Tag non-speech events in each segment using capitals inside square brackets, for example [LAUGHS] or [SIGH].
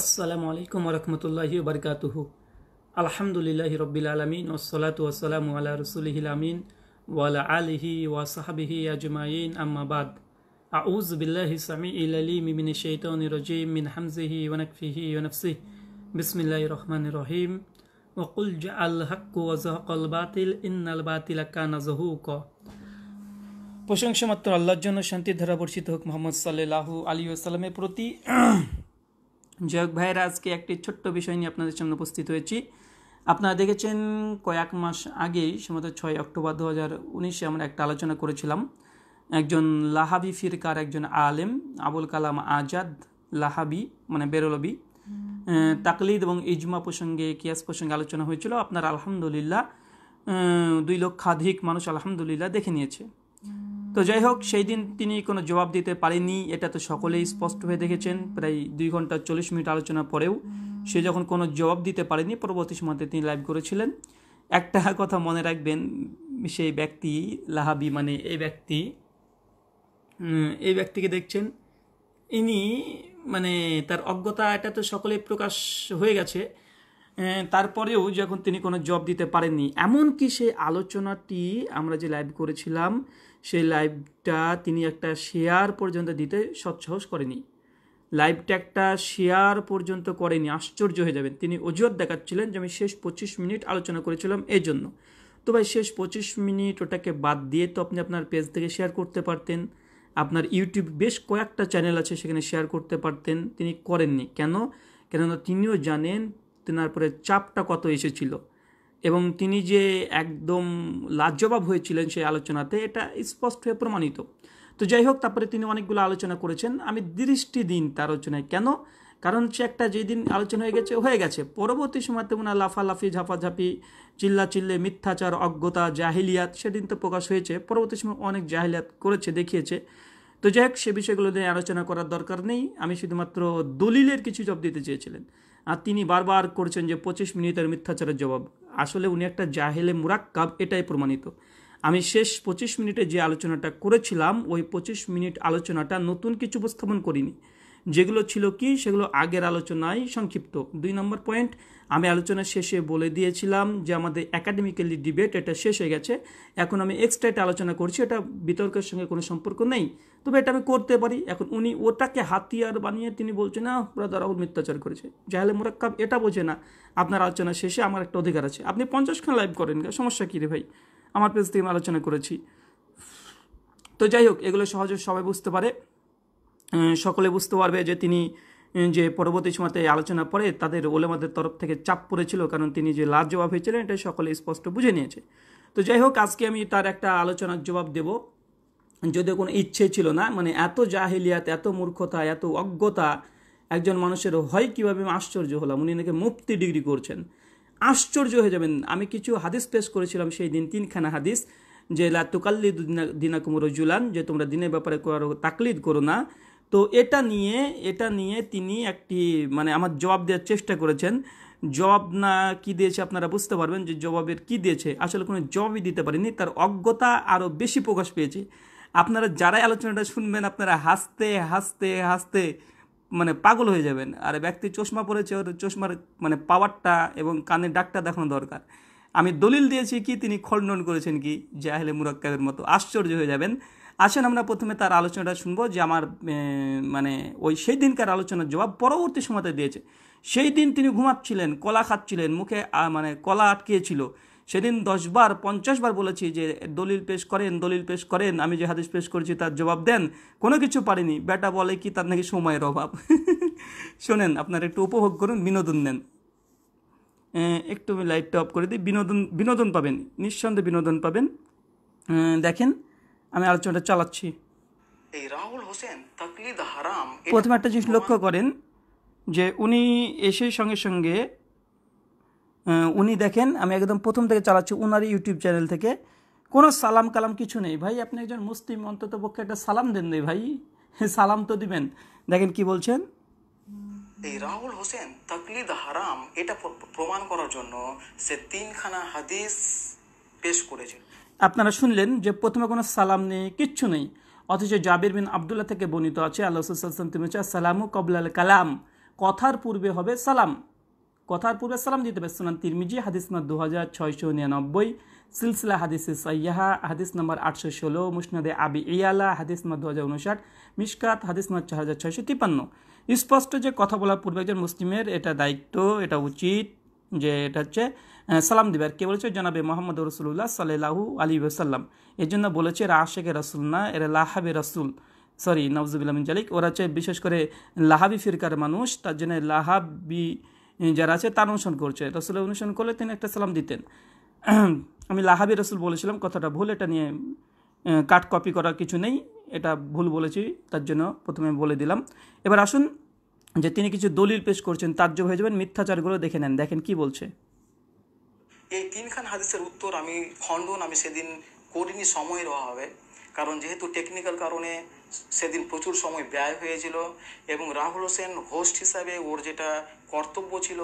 আসসালামু আলাইকুম রহমতুল্লাহি বরকাতুহ আলহামদুলিল্লাহি রবিল আলমিন ওসলাতু ওসালামু আলা রসুলহিল আমিন ওয়ালা আলহি ওয়া সাহাবিহি আজমাইন আম্মাবাদ আউজ বিল্লাহি সামি ইল আলী মিন শৈতন রজিম মিন হামজিহি ওয়ানকফিহি ওয়ানফসি বিসমিল্লাহ রহমান রহিম ওকুল জা আল হক্কু ওয়াজহকল বাতিল ইন্নাল বাতিল কানা জহুক প্রশংসা মাত্র আল্লাহর জন্য শান্তির ধারা বর্ষিত হোক মোহাম্মদ সাল্লাহু আলী ওসালামের প্রতি জয়ক ভাইয়ের আজকে একটি ছোট্ট বিষয় নিয়ে আপনাদের সামনে উপস্থিত হয়েছি আপনারা দেখেছেন কয়েক মাস আগেই সম্ভবত ছয় অক্টোবর দু হাজার উনিশে আমরা একটা আলোচনা করেছিলাম একজন লাহাবি ফিরকার একজন আলেম আবুল কালাম আজাদ লাহাবি মানে বেরোলবি তাকলিদ এবং ইজমা প্রসঙ্গে কিয়াস প্রসঙ্গে আলোচনা হয়েছিল আপনার আলহামদুলিল্লাহ দুই লক্ষাধিক মানুষ আলহামদুলিল্লাহ দেখে নিয়েছে তো যাই হোক সেই দিন তিনি কোনো জবাব দিতে পারেনি এটা তো সকলেই স্পষ্ট হয়ে দেখেছেন প্রায় দুই ঘন্টা চল্লিশ মিনিট আলোচনা পরেও সে যখন কোনো জবাব দিতে পারেনি পরবর্তী সময়তে তিনি লাইভ করেছিলেন একটা কথা মনে রাখবেন সেই ব্যক্তি লাহাবি মানে এই ব্যক্তি এই ব্যক্তিকে দেখছেন ইনি মানে তার অজ্ঞতা এটা তো সকলে প্রকাশ হয়ে গেছে তারপরেও যখন তিনি কোনো জব দিতে পারেননি এমনকি সেই আলোচনাটি আমরা যে লাইভ করেছিলাম সেই লাইভটা তিনি একটা শেয়ার পর্যন্ত দিতে সৎসাহস করেনি লাইভটা একটা শেয়ার পর্যন্ত করেনি আশ্চর্য হয়ে যাবেন তিনি অজুহাত দেখাচ্ছিলেন যে আমি শেষ পঁচিশ মিনিট আলোচনা করেছিলাম এই জন্য তো ভাই শেষ পঁচিশ মিনিট ওটাকে বাদ দিয়ে তো আপনি আপনার পেজ থেকে শেয়ার করতে পারতেন আপনার ইউটিউব বেশ কয়েকটা চ্যানেল আছে সেখানে শেয়ার করতে পারতেন তিনি করেননি কেন কেননা তিনিও জানেন তেনার পরে চাপটা কত এসেছিল এবং তিনি যে একদম লাজ্যবাব হয়েছিলেন সেই আলোচনাতে এটা স্পষ্ট হয়ে প্রমাণিত তো যাই হোক তারপরে তিনি অনেকগুলো আলোচনা করেছেন আমি দৃষ্টি দিন তার আলোচনায় কেন কারণ সে একটা যেদিন আলোচনা হয়ে গেছে হয়ে গেছে পরবর্তী সময়তে ওনার লাফালাফি ঝাপাঝাপি চিল্লা চিল্লে মিথ্যাচার অজ্ঞতা জাহিলিয়াত সেদিন তো প্রকাশ হয়েছে পরবর্তী সময় অনেক জাহিলিয়াত করেছে দেখিয়েছে তো যাই হোক সে বিষয়গুলো নিয়ে আলোচনা করার দরকার নেই আমি শুধুমাত্র দলিলের কিছু জব দিতে চেয়েছিলেন আর তিনি বারবার করছেন যে পঁচিশ মিনিটের মিথ্যাচারের জবাব আসলে উনি একটা জাহেলে মুরাক্কাব এটাই প্রমাণিত আমি শেষ পঁচিশ মিনিটে যে আলোচনাটা করেছিলাম ওই পঁচিশ মিনিট আলোচনাটা নতুন কিছু উপস্থাপন করিনি যেগুলো ছিল কি সেগুলো আগের আলোচনায় সংক্ষিপ্ত দুই নম্বর পয়েন্ট আমি আলোচনার শেষে বলে দিয়েছিলাম যে আমাদের একাডেমিক্যালি ডিবেট এটা শেষ হয়ে গেছে এখন আমি এক্সট্রা এটা আলোচনা করছি এটা বিতর্কের সঙ্গে কোনো সম্পর্ক নেই তবে এটা আমি করতে পারি এখন উনি ওটাকে হাতিয়ার বানিয়ে তিনি বলছেন না ব্রাদার রাহুল মিথ্যাচার করেছে জাহেলে মোরাক্কাব এটা বোঝে না আপনার আলোচনা শেষে আমার একটা অধিকার আছে আপনি পঞ্চাশখান লাইভ করেন সমস্যা কী রে ভাই আমার পেজ থেকে আমি আলোচনা করেছি তো যাই হোক এগুলো সহজে সবাই বুঝতে পারে সকলে বুঝতে পারবে যে তিনি যে পরবর্তী সময়তে আলোচনা পরে তাদের ওলেমাদের তরফ থেকে চাপ পড়েছিল কারণ তিনি যে লাজ জবাব হয়েছিলেন এটা সকলে স্পষ্ট বুঝে নিয়েছে তো যাই হোক আজকে আমি তার একটা আলোচনার জবাব দেব যদিও কোনো ইচ্ছে ছিল না মানে এত জাহিলিয়াত এত মূর্খতা এত অজ্ঞতা একজন মানুষের হয় কীভাবে আমি আশ্চর্য হলাম উনি নাকি মুক্তি ডিগ্রি করছেন আশ্চর্য হয়ে যাবেন আমি কিছু হাদিস পেশ করেছিলাম সেই দিন তিনখানা হাদিস যে লাতুকাল্লি দিনাকুমর জুলান যে তোমরা দিনের ব্যাপারে করো তাকলিদ করো না তো এটা নিয়ে এটা নিয়ে তিনি একটি মানে আমার জবাব দেওয়ার চেষ্টা করেছেন জবাব না কি দিয়েছে আপনারা বুঝতে পারবেন যে জবাবের কি দিয়েছে আসলে কোনো জবাবই দিতে পারিনি তার অজ্ঞতা আরও বেশি প্রকাশ পেয়েছে আপনারা যারাই আলোচনাটা শুনবেন আপনারা হাসতে হাসতে হাসতে মানে পাগল হয়ে যাবেন আর ব্যক্তি চশমা পড়েছে ওর চশমার মানে পাওয়ারটা এবং কানে ডাক্তার দেখানো দরকার আমি দলিল দিয়েছি কি তিনি খণ্ডন করেছেন কি জাহেলে মুরাক্কাবের মতো আশ্চর্য হয়ে যাবেন আসেন আমরা প্রথমে তার আলোচনাটা শুনবো যে আমার মানে ওই সেই দিনকার আলোচনার জবাব পরবর্তী সময়তে দিয়েছে সেই দিন তিনি ঘুমাচ্ছিলেন কলা খাচ্ছিলেন মুখে মানে কলা আটকিয়েছিল সেদিন দশবার পঞ্চাশবার বলেছি যে দলিল পেশ করেন দলিল পেশ করেন আমি যে হাদিস পেশ করেছি তার জবাব দেন কোনো কিছু পারিনি বেটা বলে কি তার নাকি সময়ের অভাব [LAUGHS] শোনেন আপনারা একটু উপভোগ করুন বিনোদন নেন একটু লাইটটা অফ করে দিই বিনোদন বিনোদন পাবেন নিঃসন্দেহে বিনোদন পাবেন দেখেন আমি আলোচনাটা চালাচ্ছি প্রথমে একটা জিনিস লক্ষ্য করেন যে উনি এসে সঙ্গে সঙ্গে উনি দেখেন আমি একদম প্রথম থেকে চালাচ্ছি ওনার ইউটিউব চ্যানেল থেকে কোনো সালাম কালাম কিছু নেই ভাই আপনি একজন মুসলিম অন্তত পক্ষে একটা সালাম দেন রে ভাই [LAUGHS] সালাম তো দিবেন দেখেন কি বলছেন এই রাহুল হোসেন তকলিদ হারাম এটা প্রমাণ করার জন্য সে তিনখানা হাদিস পেশ করেছিল আপনারা শুনলেন যে প্রথমে কোনো সালাম নেই কিচ্ছু নেই অথচ জাবির বিন আবদুল্লাহ থেকে বর্ণিত আছে আল্লাহ সাল্লাম তুমি সালামু কবলাল কালাম কথার পূর্বে হবে সালাম কথার পূর্বে সালাম দিতে হবে সুনান তিরমিজি হাদিস নম্বর দু হাজার ছয়শো নিরানব্বই সিলসিলা হাদিস সাইয়াহা হাদিস নম্বর আটশো ষোলো মুসনাদে আবি ইয়ালা হাদিস নম্বর দু হাজার উনষাট মিসকাত হাদিস নম্বর চার হাজার ছয়শো তিপ্পান্ন স্পষ্ট যে কথা বলার পূর্বে একজন মুসলিমের এটা দায়িত্ব এটা উচিত যে এটা হচ্ছে সালাম দিবে আর কে বলেছে জনাবে মোহাম্মদ রসুল্লাহ সাল্লাহু আলী সাল্লাম এর জন্য বলেছে এরা আশেকে রসুল না এরা লাহাবে রসুল সরি নবজুবিল্লামিন জালিক ওরা হচ্ছে বিশেষ করে লাহাবি ফিরকার মানুষ তার জন্য লাহাবি যারা আছে তার অনুসরণ করছে রসুলের অনুসরণ করলে তিনি একটা সালাম দিতেন [CLEARS THROAT] আমি লাহাবি রসুল বলেছিলাম কথাটা ভুল এটা নিয়ে কাট কপি করার কিছু নেই এটা ভুল বলেছি তার জন্য প্রথমে বলে দিলাম এবার আসুন যে তিনি কিছু দলিল পেশ করছেন তার্য হয়ে যাবেন মিথ্যাচারগুলো দেখে নেন দেখেন কি বলছে এই তিনখান হাদিসের উত্তর আমি খণ্ডন আমি সেদিন করিনি সময়ের অভাবে কারণ যেহেতু টেকনিক্যাল কারণে সেদিন প্রচুর সময় ব্যয় হয়েছিল এবং রাহুল হোসেন হোস্ট হিসাবে ওর যেটা কর্তব্য ছিল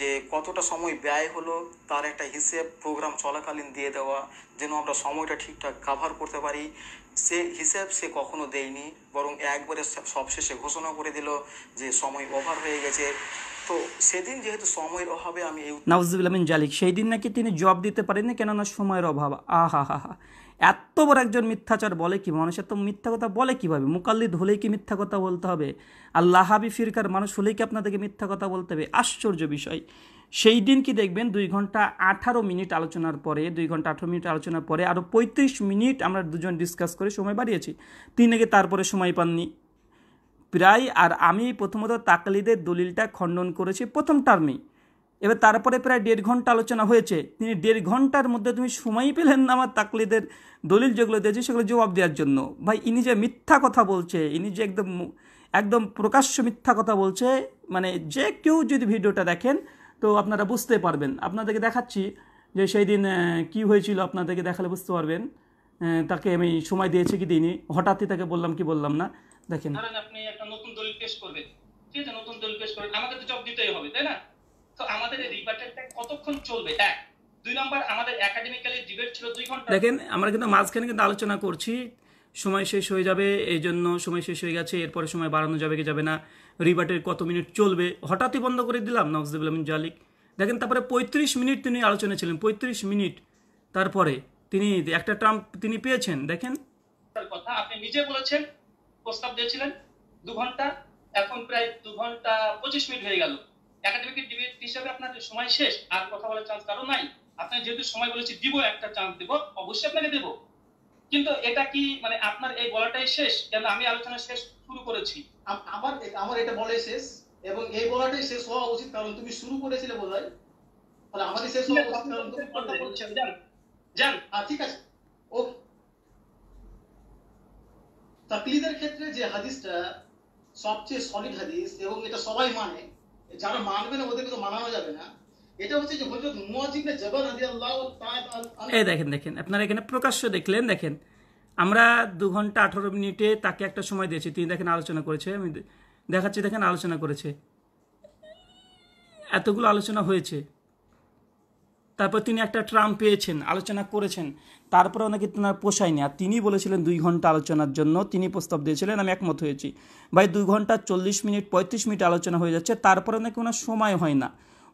যে কতটা সময় ব্যয় হলো তার একটা হিসেব প্রোগ্রাম চলাকালীন দিয়ে দেওয়া যেন আমরা সময়টা ঠিকঠাক কাভার করতে পারি সে হিসেব সে কখনো দেয়নি বরং একবারে সবশেষে ঘোষণা করে দিল যে সময় ওভার হয়ে গেছে তো সেদিন যেহেতু সময়ের অভাবে আমি নাউজুবিল্লামিন জালিক সেই দিন নাকি তিনি জব দিতে পারেননি কেননা সময়ের অভাব আহা হা হা এত বড় একজন মিথ্যাচার বলে কি মানুষের তো মিথ্যা কথা বলে কিভাবে মুকাল্লিদ হলেই কি মিথ্যা কথা বলতে হবে আল্লাহাবি ফিরকার মানুষ হলেই কি আপনাদেরকে মিথ্যা কথা বলতে হবে আশ্চর্য বিষয় সেই দিন কি দেখবেন দুই ঘন্টা আঠারো মিনিট আলোচনার পরে দুই ঘন্টা আঠারো মিনিট আলোচনার পরে আরও পঁয়ত্রিশ মিনিট আমরা দুজন ডিসকাস করে সময় বাড়িয়েছি তিনি আগে তারপরে সময় পাননি প্রায় আর আমি প্রথমত তাকলিদের দলিলটা খণ্ডন করেছি প্রথম টার্মেই এবার তারপরে প্রায় দেড় ঘন্টা আলোচনা হয়েছে তিনি দেড় ঘন্টার মধ্যে তুমি সময়ই পেলেন না আমার তাকলিদের দলিল যেগুলো দিয়েছে সেগুলো জবাব দেওয়ার জন্য ভাই ইনি যে মিথ্যা কথা বলছে ইনি যে একদম একদম প্রকাশ্য মিথ্যা কথা বলছে মানে যে কেউ যদি ভিডিওটা দেখেন তো আপনারা বুঝতে পারবেন আপনাদেরকে দেখাচ্ছি যে সেই দিন কী হয়েছিল আপনাদেরকে দেখালে বুঝতে পারবেন তাকে আমি সময় দিয়েছি কি দিইনি হঠাৎই তাকে বললাম কি বললাম না দেখেন দেখেন আমরা কিন্তু মাঝখানে কিন্তু আলোচনা করছি সময় শেষ হয়ে যাবে এই জন্য সময় শেষ হয়ে গেছে এরপরে সময় বাড়ানো যাবে কি যাবে না রিবাটের কত মিনিট চলবে হঠাৎই বন্ধ করে দিলাম নওয়াজদুল আমিন জালিক দেখেন তারপরে পঁয়ত্রিশ মিনিট তিনি আলোচনা ছিলেন পঁয়ত্রিশ মিনিট তারপরে তিনি একটা ট্রাম্প তিনি পেয়েছেন দেখেন কথা আপনি নিজে বলেছেন প্রস্তাব দিয়েছিলেন দু ঘন্টা এখন প্রায় দু ঘন্টা পঁচিশ মিনিট হয়ে গেল একাডেমিক ডিবেট হিসাবে আপনার সময় শেষ আর কথা বলার চান্স কারো নাই আপনার যেহেতু সময় বলেছি দিব একটা চান্স দেবো অবশ্যই আপনাকে দেবো কিন্তু এটা কি মানে আপনার এই বলাটাই শেষ কেন আমি আলোচনা শেষ শুরু করেছি আমার আমার এটা বলে শেষ এবং এই বলাটাই শেষ হওয়া উচিত কারণ তুমি শুরু করেছিলে বোধ হয় তাহলে আমাদের শেষ হওয়া উচিত কারণ তুমি কথা বলছো জান জান ঠিক আছে ও তাকলিদের ক্ষেত্রে যে হাদিসটা সবচেয়ে সলিড হাদিস এবং এটা সবাই মানে যারা মানবে না ওদেরকে তো মানানো যাবে না এই দেখেন দেখেন আপনারা এখানে প্রকাশ্য দেখলেন দেখেন আমরা দু ঘন্টা আঠেরো মিনিটে তাকে একটা সময় দিয়েছি তিনি দেখেন আলোচনা করেছে আমি দেখাচ্ছি দেখেন আলোচনা করেছে এতগুলো আলোচনা হয়েছে তারপর তিনি একটা ট্রাম পেয়েছেন আলোচনা করেছেন তারপরে ওনাকে তোমার পোষায়নি আর তিনি বলেছিলেন দুই ঘন্টা আলোচনার জন্য তিনি প্রস্তাব দিয়েছিলেন আমি একমত হয়েছি ভাই দুই ঘন্টা চল্লিশ মিনিট পঁয়ত্রিশ মিনিট আলোচনা হয়ে যাচ্ছে তারপরে নাকি ওনার সময় হয় না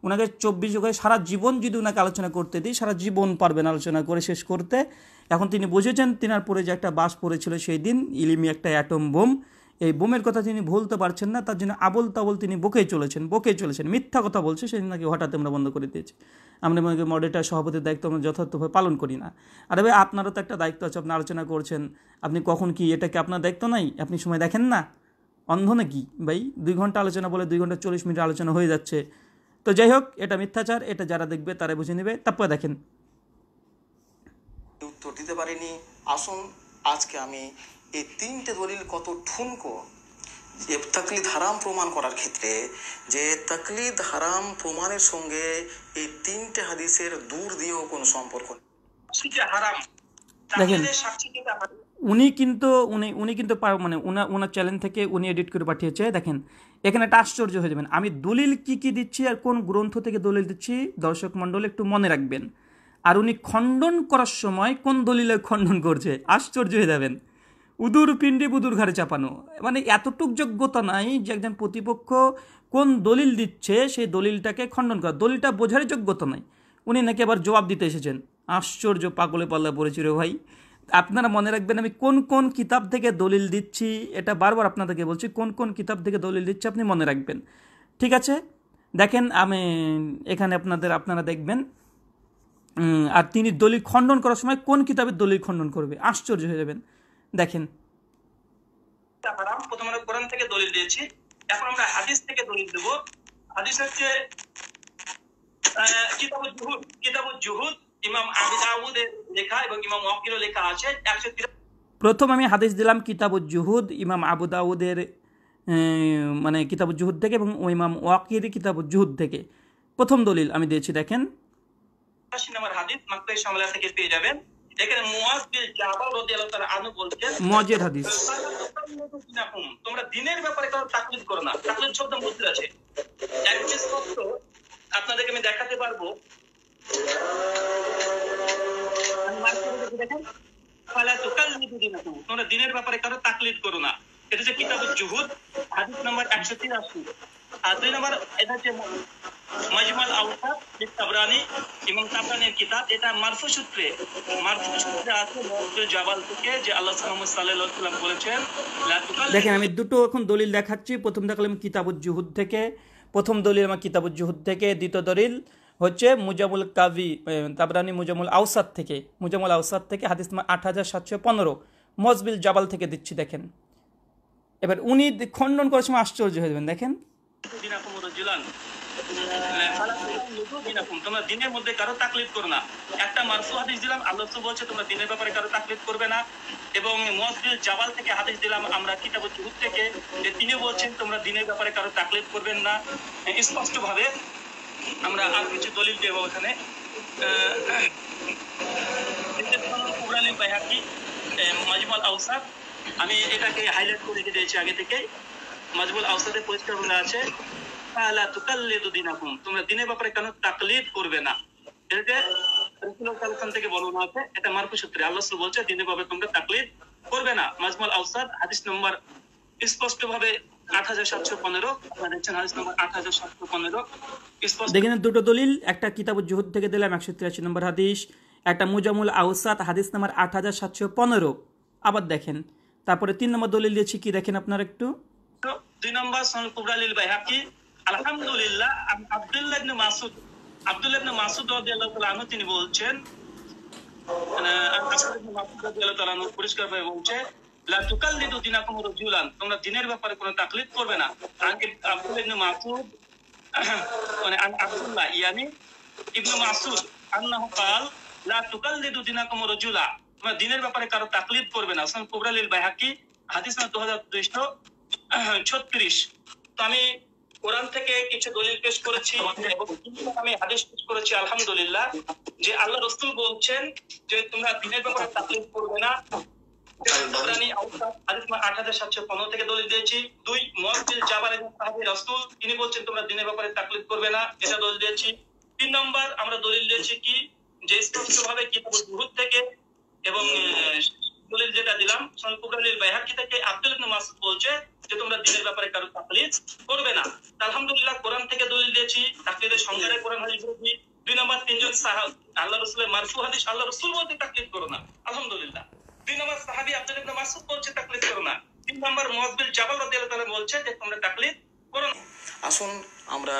ওনাকে চব্বিশ যুগে সারা জীবন যদি ওনাকে আলোচনা করতে দিই সারা জীবন পারবেন আলোচনা করে শেষ করতে এখন তিনি বুঝেছেন তিনার পরে যে একটা বাস পড়েছিল সেই দিন ইলিমি একটা অ্যাটম বোম এই বোমের কথা তিনি ভুলতে পারছেন না তার জন্য আবল তাবল তিনি বকেই চলেছেন বকেই চলেছেন মিথ্যা কথা বলছে সেদিন নাকি হঠাৎ আমরা বন্ধ করে দিয়েছি আমরা মনে করি মডেটার সভাপতির দায়িত্ব আমরা যথার্থভাবে পালন করি না আরে ভাই আপনারও তো একটা দায়িত্ব আছে আপনি আলোচনা করছেন আপনি কখন কি এটা কি আপনার দায়িত্ব নাই আপনি সময় দেখেন না অন্ধ নাকি ভাই দুই ঘন্টা আলোচনা বলে দুই ঘন্টা চল্লিশ মিনিট আলোচনা হয়ে যাচ্ছে তো যাই হোক এটা মিথ্যাচার এটা যারা দেখবে তারা বুঝে নেবে তারপরে দেখেন উত্তর দিতে পারিনি আসুন আজকে আমি এই তিনটে দলিল কত ঠুনকো তাকলিদ হারাম প্রমাণ করার ক্ষেত্রে যে তাকলিদ হারাম প্রমাণের সঙ্গে এই তিনটে হাদিসের দূর দিয়েও কোনো সম্পর্ক দেখেন উনি কিন্তু উনি উনি কিন্তু মানে উনার চ্যালেঞ্জ থেকে উনি এডিট করে পাঠিয়েছে দেখেন এখানে একটা আশ্চর্য হয়ে যাবেন আমি দলিল কি কি দিচ্ছি আর কোন গ্রন্থ থেকে দলিল দিচ্ছি দর্শক মণ্ডল একটু মনে রাখবেন আর উনি খণ্ডন করার সময় কোন দলিলে খণ্ডন করছে আশ্চর্য হয়ে যাবেন উদুর পিণ্ডি বুদুর ঘাড়ে চাপানো মানে এতটুক যোগ্যতা নাই যে একজন প্রতিপক্ষ কোন দলিল দিচ্ছে সেই দলিলটাকে খণ্ডন করা দলিলটা বোঝার যোগ্যতা নাই উনি নাকি আবার জবাব দিতে এসেছেন আশ্চর্য পাগলে পাল্লা পড়েছিল ভাই আপনারা মনে রাখবেন আমি কোন কোন কিতাব থেকে দলিল দিচ্ছি এটা বারবার আপনাদেরকে বলছি কোন কোন কিতাব থেকে দলিল দিচ্ছি আপনি মনে রাখবেন ঠিক আছে দেখেন আমি এখানে আপনাদের আপনারা দেখবেন আর তিনি দলিল খণ্ডন করার সময় কোন কিতাবের দলিল খণ্ডন করবে আশ্চর্য হয়ে যাবেন দেখেন প্রথম কোরআন থেকে দলিল দিয়েছি এখন আমরা হাদিস থেকে দলিল দেব হাদিস হচ্ছে কিতাবুল জুহুদ কিতাবুল জুহুদ ইমাম আবি দাউদের লেখা এবং ইমাম লেখা আছে একশো প্রথম আমি হাদিস দিলাম কিতাবুজ জুহুদ ইমাম আবু দাউদের মানে কিতাবুজ জুহুদ থেকে এবং ইমাম ওয়াকির কিতাবুজ জুহুদ থেকে প্রথম দলিল আমি দিয়েছি দেখেন হাদিস তোমরা দিনের ব্যাপারে করো না আপনাদেরকে আমি দেখাতে পারবো তোমরা দিনের ব্যাপারে কারো তাকলিদ করো না এটা যে কিতাব জুহুদ হাদিস একশো তিরাশি আর দুই এটা যে মজমাল আউসাদ তাবরানি তাবরানির কিতাব এটা মারফু সূত্রে মারফু সূত্রে আছে জাবাল থেকে যে আল্লাহ বলেছেন দেখেন আমি দুটো এখন দলিল দেখাচ্ছি প্রথম দেখালাম কিতাবুজ জুহুদ থেকে প্রথম দলিল আমার কিতাবুজ জুহুদ থেকে দ্বিতীয় দলিল হচ্ছে মুজামুল কাবি তাবরানি মুজামুল আউসাদ থেকে মুজামুল আউসাদ থেকে হাদিস নম্বর আট হাজার সাতশো পনেরো মজবিল জাবাল থেকে দিচ্ছি দেখেন এবার উনি খণ্ডন করার সময় আশ্চর্য হয়ে যাবেন দেখেন তোমরা দিনের মধ্যে কারো তাকলিফ করো না একটা মারফু হাদিস দিলাম আল্লাহ বলছে তোমরা দিনের ব্যাপারে কারো তাকলিফ করবে না এবং মসবিল জাবাল থেকে হাদিস দিলাম আমরা কিতাবুল থেকে যে তিনি বলছেন তোমরা দিনের ব্যাপারে কারো তাকলিফ করবেন না স্পষ্ট ভাবে আমরা আর কিছু দলিল দেব ওখানে মাজমুল আউসাদ আমি এটাকে হাইলাইট করে রেখে দিয়েছি আগে থেকে মাজমুল আউসাদের পরিষ্কার বলে আছে তাহলে তুকাল্লিদু তোমরা দিনের ব্যাপারে কেন তাকলিদ করবে না এটাকে থেকে বলানো আছে এটা মারফু সূত্রে আল্লাহ বলছে দিনের ব্যাপারে তোমরা তাকলিদ করবে না মাজমুল আউসাদ হাদিস নম্বর স্পষ্টভাবে মানে দেখেন দুটো দলিল একটা জুহুদ থেকে দিলাম একশো তিরাশি নম্বর হাদিস একটা মুজামুল আউসাদ হাদিস নাম্বার আট হাজার সাতশো পনেরো আবার দেখেন তারপরে তিন নম্বর দলিল দিয়েছি কি দেখেন আপনার একটু দুই নম্বর ভাই আলহামদুলিল্লাহ আব্দুল্লাহ ইবনে মাসুদ আব্দুল্লাহ ইবনে মাসুদ রাদিয়াল্লাহু তাআলা তিনি বলছেন আব্দুল্লাহ ইবনে মাসুদ রাদিয়াল্লাহু তাআলা বলছে লা দিনাকুম তোমরা দিনের ব্যাপারে কোনো তাকলিদ করবে না আব্দুল ইবনে মানে আন আব্দুল্লাহ ইয়ানি ইবনে আন্নাহু দিনাকুম তোমরা দিনের ব্যাপারে কারো তাকলিদ করবে না বাইহাকি হাদিস 2236 তো আমি কোরআন থেকে কিছু দলিল পেশ করেছি আমি হাদিস পেশ করেছি আলহামদুলিল্লাহ যে আল্লাহ রসুল বলছেন যে তোমরা দিনের ব্যাপারে তাকলিদ করবে না থেকে দলিল তিনি বলছেন তোমরা দিনের ব্যাপারে তাকলিদ করবে না এটা দলিল দিয়েছি তিন নম্বর আমরা দলিল দিয়েছি কি যে স্পষ্টভাবে কিতাবুল থেকে এবং দলিল যেটা দিলাম সনকুবরালিল বাইহাকি থেকে আব্দুল ইবনে বলছে যে তোমরা দিনের ব্যাপারে কারো তাকলিদ করবে না আলহামদুলিল্লাহ কোরআন থেকে দলিল দিয়েছি তাকলিদের সংজ্ঞারে কোরআন হাদিস দিয়েছি দুই নম্বর তিনজন সাহাব আল্লাহ রসুলের মারফু হাদিস আল্লাহ রসুল বলতে তাকলিদ করো না আলহামদুলিল্লাহ দুই নম্বর সাহাবি আব্দুল ইবনে বলছে তাকলিদ করো না তিন নম্বর জাবাল বলছে যে তোমরা তাকলিদ করো না আসুন আমরা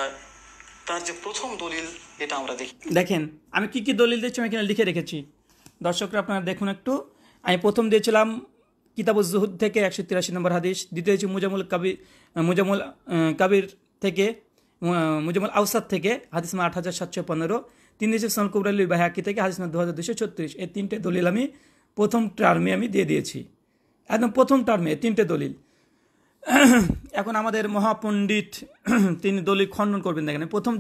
তার যে প্রথম দলিল এটা আমরা দেখি দেখেন আমি কি কি দলিল দিচ্ছি আমি এখানে লিখে রেখেছি দর্শকরা আপনারা দেখুন একটু আমি প্রথম দিয়েছিলাম কিতাব জুহুদ থেকে একশো তিরাশি নম্বর হাদিস দ্বিতীয় হচ্ছে মুজামুল কাবির মুজামুল কাবির থেকে মুজামুল আউসাদ থেকে হাদিস মা আট হাজার সাতশো পনেরো তিন দিয়েছে সোনাল কুবরালি বাহাকি থেকে হাদিস মা দু হাজার দুশো ছত্রিশ এই তিনটে দলিল আমি প্রথম টার্মে আমি দিয়ে দিয়েছি একদম প্রথম টার্মে তিনটে দলিল এখন আমাদের মহাপণ্ডিত তিনি দলিল খণ্ডন করবেন দেখেন প্রথম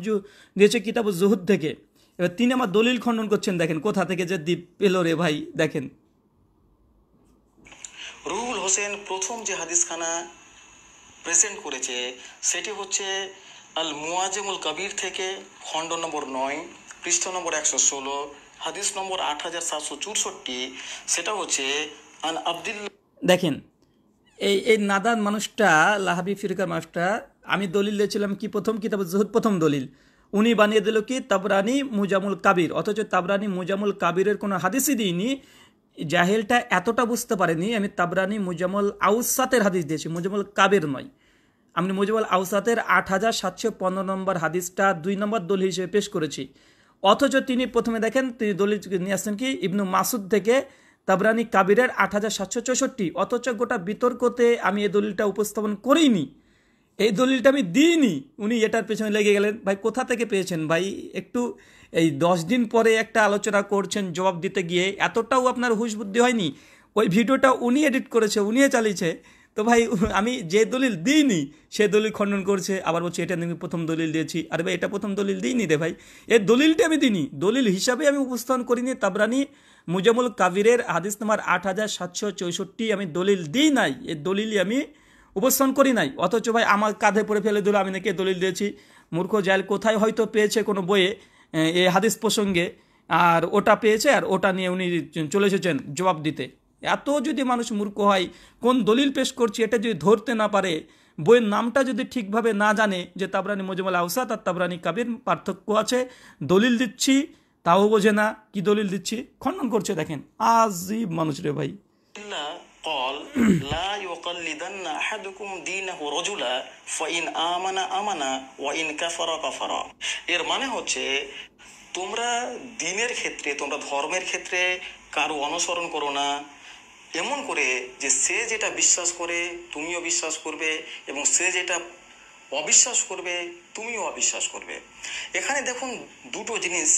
দিয়েছে কিতাব জুহুদ থেকে এবার তিনি আমার দলিল খণ্ডন করছেন দেখেন কোথা থেকে যে দ্বীপ পেল রে ভাই দেখেন রুহুল হোসেন প্রথম যে হাদিসখানা প্রেজেন্ট করেছে সেটি হচ্ছে আল মুয়াজেমুল কবির থেকে খণ্ড নম্বর নয় পৃষ্ঠ নম্বর একশো ষোলো হাদিস নম্বর আট হাজার সাতশো চৌষট্টি সেটা হচ্ছে আন আবদুল্লাহ দেখেন এই এই নাদান মানুষটা লাহাবি ফিরকার মানুষটা আমি দলিল দিয়েছিলাম কি প্রথম তারপর জহুদ প্রথম দলিল উনি বানিয়ে দিল কি তাবরানি মুজামুল কাবির অথচ তাবরানি মুজামুল কাবিরের কোনো হাদিসই দিইনি জাহেলটা এতটা বুঝতে পারেনি আমি তাবরানি মুজামুল আউসাতের হাদিস দিয়েছি মুজামুল কাবির নয় আমি মুজামুল আউসাতের আট হাজার সাতশো পনেরো নম্বর হাদিসটা দুই নম্বর দলিল হিসেবে পেশ করেছি অথচ তিনি প্রথমে দেখেন তিনি দলিল নিয়ে আসছেন কি ইবনু মাসুদ থেকে তাবরানি কাবিরের আট হাজার সাতশো চৌষট্টি অথচ গোটা বিতর্কতে আমি এই দলিলটা উপস্থাপন করিনি এই দলিলটা আমি দিইনি উনি এটার পেছনে লেগে গেলেন ভাই কোথা থেকে পেয়েছেন ভাই একটু এই দশ দিন পরে একটা আলোচনা করছেন জবাব দিতে গিয়ে এতটাও আপনার হুশ বুদ্ধি হয়নি ওই ভিডিওটা উনি এডিট করেছে উনিও চালিয়েছে তো ভাই আমি যে দলিল দিইনি সে দলিল খণ্ডন করছে আবার বলছে এটা আমি প্রথম দলিল দিয়েছি আরে ভাই এটা প্রথম দলিল দিইনি রে ভাই এর দলিলটা আমি দিইনি দলিল হিসাবে আমি উপস্থাপন করিনি তাবরানি মুজামুল কাবিরের হাদিস নাম্বার আট হাজার সাতশো চৌষট্টি আমি দলিল দিই নাই এ দলিলই আমি উপস্থান করি নাই অথচ ভাই আমার কাঁধে পড়ে ফেলে দিল আমি নাকি দলিল দিয়েছি মূর্খ জাল কোথায় হয়তো পেয়েছে কোনো বইয়ে এ হাদিস প্রসঙ্গে আর ওটা পেয়েছে আর ওটা নিয়ে উনি চলে এসেছেন জবাব দিতে এত যদি মানুষ মূর্খ হয় কোন দলিল পেশ করছে এটা যদি ধরতে না পারে বইয়ের নামটা যদি ঠিকভাবে না জানে যে তাবরানি মজুমাল আউসাদ আর তাবরানি কাবির পার্থক্য আছে দলিল দিচ্ছি তাও বোঝে না কি দলিল দিচ্ছি খণ্ডন করছে দেখেন আজীব মানুষ রে ভাই এর মানে হচ্ছে তোমরা দিনের ক্ষেত্রে তোমরা ধর্মের ক্ষেত্রে কারো অনুসরণ করো না এমন করে যে সে যেটা বিশ্বাস করে তুমিও বিশ্বাস করবে এবং সে যেটা অবিশ্বাস করবে তুমিও অবিশ্বাস করবে এখানে দেখুন দুটো জিনিস